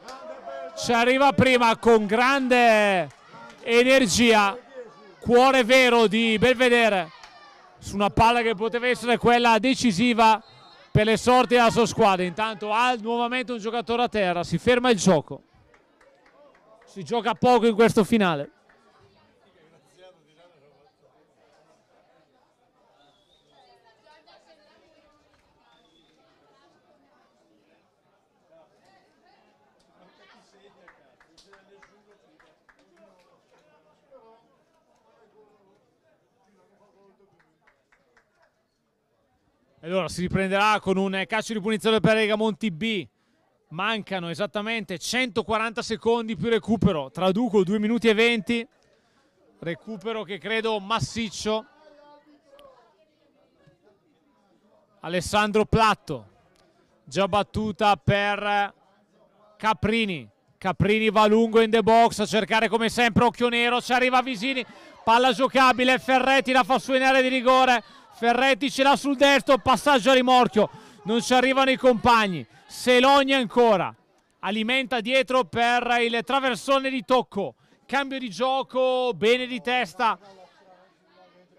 ci arriva prima con grande energia cuore vero di Belvedere su una palla che poteva essere quella decisiva per le sorti della sua squadra. Intanto ha nuovamente un giocatore a terra, si ferma il gioco. Si gioca poco in questo finale. allora si riprenderà con un calcio di punizione per Regamonti B. Mancano esattamente 140 secondi più recupero. Traduco 2 minuti e 20. Recupero che credo massiccio. Alessandro Platto. Già battuta per Caprini. Caprini va lungo in the box a cercare come sempre Occhio Nero. Ci arriva Visini. Palla giocabile. Ferretti la fa su in area di rigore Ferretti ce l'ha sul destro, passaggio a rimorchio, non ci arrivano i compagni, Selogna ancora, alimenta dietro per il traversone di Tocco, cambio di gioco, bene di testa,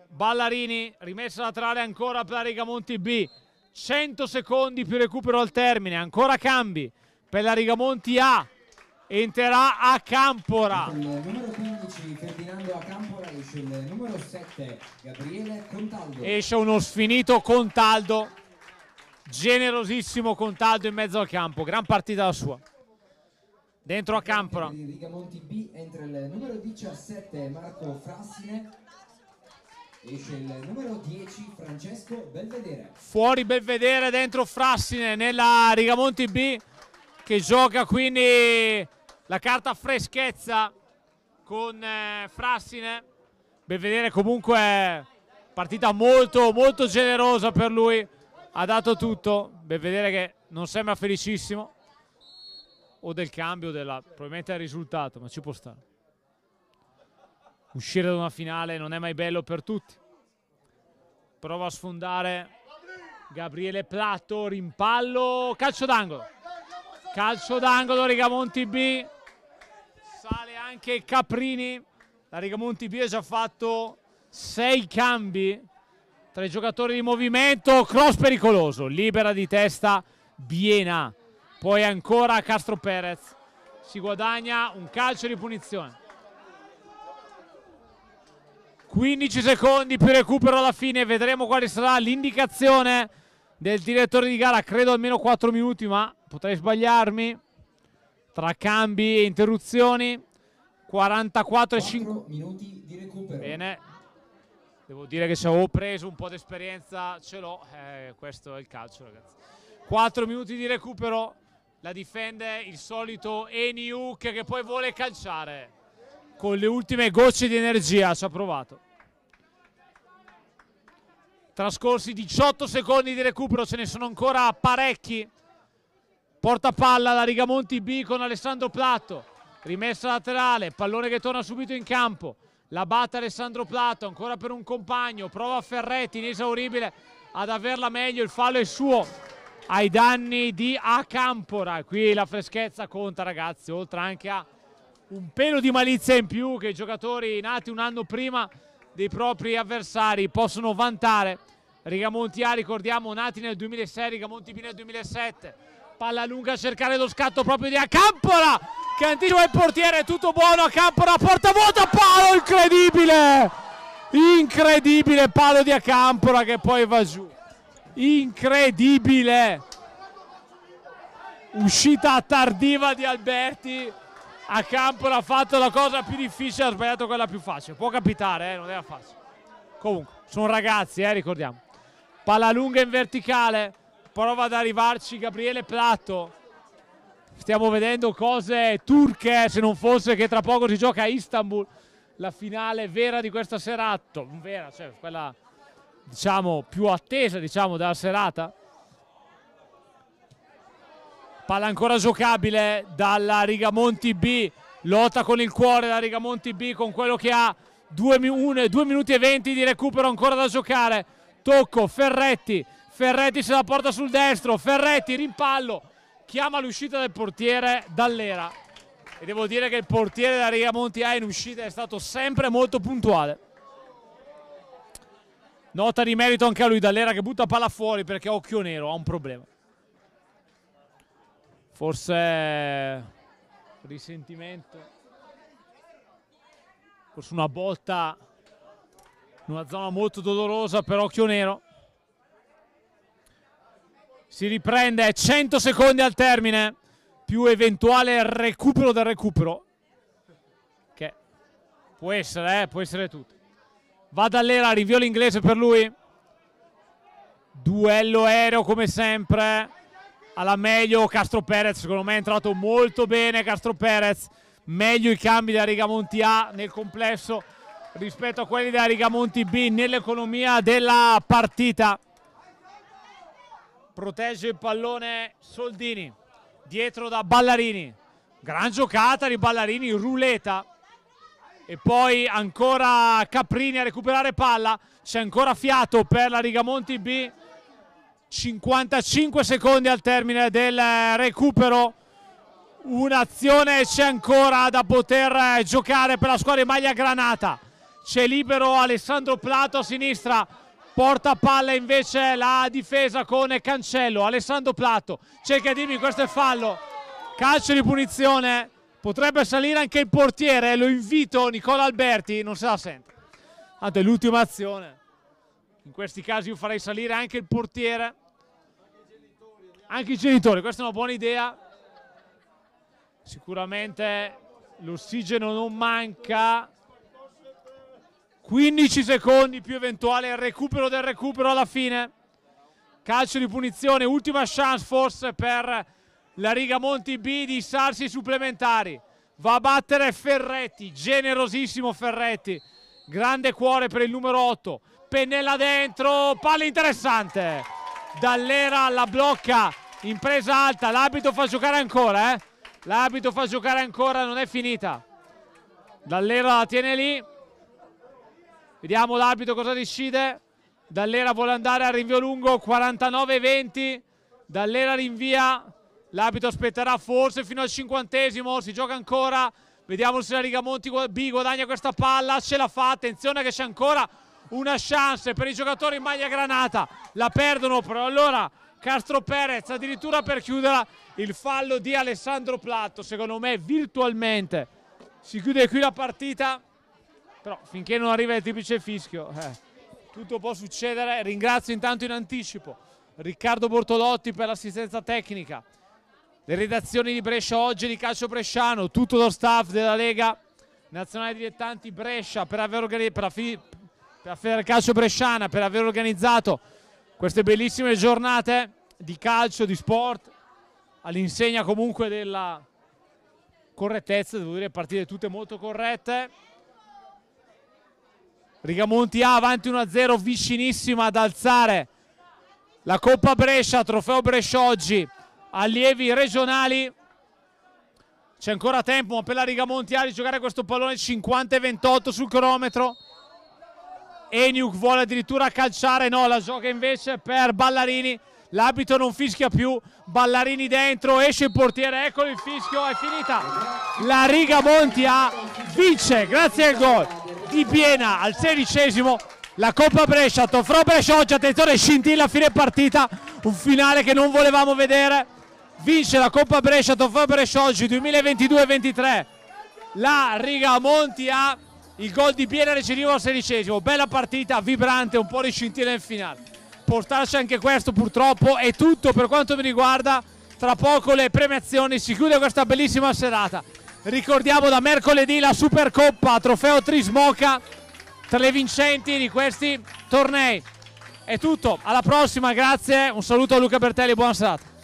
Ballarini, rimessa laterale ancora per la Riga Monti B, 100 secondi più recupero al termine, ancora cambi per la Riga Monti A, entrerà a Campora. Il numero 15 Ferdinando a Campora esce il numero 7 Gabriele Contaldo. Esce uno sfinito Contaldo, generosissimo Contaldo in mezzo al campo, gran partita la sua. Dentro a Campora. Di Rigamonti B entra il numero 17 Marco Frassine. Esce il numero 10 Francesco Belvedere. Fuori Belvedere, dentro Frassine nella Rigamonti B che gioca quindi la carta freschezza con eh, Frassine. Ben vedere comunque partita molto molto generosa per lui. Ha dato tutto. Ben vedere che non sembra felicissimo o del cambio della, probabilmente del risultato, ma ci può stare. Uscire da una finale non è mai bello per tutti. Prova a sfondare Gabriele Plato, rimpallo, calcio d'angolo. Calcio d'angolo, Rigamonti B anche Caprini. La Rigamonti Biesa ha fatto sei cambi, tra i giocatori di movimento, cross pericoloso, libera di testa Biena. Poi ancora Castro Perez, si guadagna un calcio di punizione. 15 secondi più recupero alla fine, vedremo quale sarà l'indicazione del direttore di gara, credo almeno 4 minuti ma potrei sbagliarmi tra cambi e interruzioni 44 e 5 minuti di recupero. Bene. Devo dire che se ho preso un po' di esperienza ce l'ho, eh, questo è il calcio ragazzi. 4 minuti di recupero, la difende il solito Eniuk che poi vuole calciare con le ultime gocce di energia, ci ha provato. Trascorsi 18 secondi di recupero, ce ne sono ancora parecchi. Porta palla da Rigamonti B con Alessandro Platto rimessa laterale, pallone che torna subito in campo, la batte Alessandro Plato, ancora per un compagno, prova Ferretti, inesauribile ad averla meglio, il fallo è suo ai danni di Acampora, qui la freschezza conta ragazzi, oltre anche a un pelo di malizia in più che i giocatori nati un anno prima dei propri avversari possono vantare. Rigamonti A, ricordiamo, nati nel 2006, Rigamonti B nel 2007 Palla lunga a cercare lo scatto proprio di Acampola che anticipa il portiere, tutto buono Acampola, porta vuota, palo incredibile! Incredibile palo di Acampola che poi va giù. Incredibile! Uscita tardiva di Alberti. Acampola ha fatto la cosa più difficile, ha sbagliato quella più facile. Può capitare, eh? non era facile. Comunque, sono ragazzi, eh? ricordiamo. Palla lunga in verticale prova ad arrivarci Gabriele Plato Stiamo vedendo cose turche, se non fosse che tra poco si gioca a Istanbul la finale vera di questa serata, vera, cioè quella diciamo più attesa diciamo della serata. Palla ancora giocabile dalla Rigamonti B, lotta con il cuore la Rigamonti B con quello che ha 2 minuti e 20 di recupero ancora da giocare. Tocco, Ferretti, Ferretti se la porta sul destro, Ferretti rimpallo, chiama l'uscita del portiere Dallera e devo dire che il portiere della Riga Monti A in uscita è stato sempre molto puntuale. Nota di merito anche a lui Dallera che butta palla fuori perché occhio nero, ha un problema. Forse risentimento. Forse una botta in una zona molto dolorosa per occhio nero si riprende 100 secondi al termine più eventuale recupero del recupero che può essere eh, può essere tutto va dall'era rinvio l'inglese per lui duello aereo come sempre alla meglio Castro Perez secondo me è entrato molto bene Castro Perez meglio i cambi da Rigamonti A nel complesso rispetto a quelli da Rigamonti B nell'economia della partita protegge il pallone Soldini, dietro da Ballarini, gran giocata di Ballarini, ruleta e poi ancora Caprini a recuperare palla, c'è ancora fiato per la Rigamonti B, 55 secondi al termine del recupero, un'azione c'è ancora da poter giocare per la squadra di maglia granata, c'è libero Alessandro Plato a sinistra, porta palla invece la difesa con Cancello, Alessandro Plato cerca di dirmi questo è fallo, calcio di punizione, potrebbe salire anche il portiere, lo invito Nicola Alberti, non se la sente, tanto è l'ultima azione, in questi casi io farei salire anche il portiere, anche i genitori, questa è una buona idea, sicuramente l'ossigeno non manca, 15 secondi più eventuale il recupero del recupero alla fine. Calcio di punizione, ultima chance forse per la riga Monti B di Sarsi supplementari. Va a battere Ferretti, generosissimo Ferretti. Grande cuore per il numero 8. Pennella dentro, palla interessante. Dall'era la blocca, impresa alta, l'abito fa giocare ancora, eh? L'abito fa giocare ancora, non è finita. Dall'era la tiene lì, Vediamo l'arbitro cosa decide. Dall'era vuole andare al rinvio lungo 49-20. Dall'era rinvia. L'arbitro aspetterà forse fino al cinquantesimo. Si gioca ancora. Vediamo se la Riga Monti B guadagna questa palla. Ce la fa. Attenzione che c'è ancora una chance per i giocatori in maglia granata. La perdono però allora Castro Perez addirittura per chiuderla il fallo di Alessandro Platto. Secondo me virtualmente si chiude qui la partita. Però finché non arriva il triplice fischio, eh, tutto può succedere. Ringrazio intanto in anticipo Riccardo Bortolotti per l'assistenza tecnica. Le redazioni di Brescia oggi di Calcio Bresciano, tutto lo staff della Lega Nazionale Dilettanti Brescia per aver organizzato per Calcio Bresciana per aver organizzato queste bellissime giornate di calcio, di sport all'insegna comunque della correttezza, devo dire partite tutte molto corrette Rigamonti A avanti 1-0 vicinissima ad alzare la Coppa Brescia, trofeo Brescia oggi, allievi regionali. C'è ancora tempo per la Rigamonti A di giocare questo pallone 50-28 sul cronometro. Eniuk vuole addirittura calciare, no, la gioca invece per Ballarini. L'abito non fischia più, Ballarini dentro, esce il portiere, eccolo il fischio, è finita. La Rigamonti A vince, grazie al gol di Piena al sedicesimo la Coppa Brescia, Tofro Brescia oggi, attenzione scintilla a fine partita, un finale che non volevamo vedere, vince la Coppa Brescia, Tofro Brescia oggi 2022-23, la riga Monti ha il gol di Piena recidivo al sedicesimo, bella partita, vibrante, un po' di scintilla in finale, portarci anche questo purtroppo è tutto per quanto mi riguarda, tra poco le premiazioni, si chiude questa bellissima serata ricordiamo da mercoledì la Supercoppa, trofeo Trismoca tra le vincenti di questi tornei. È tutto, alla prossima, grazie, un saluto a Luca Bertelli, buona serata.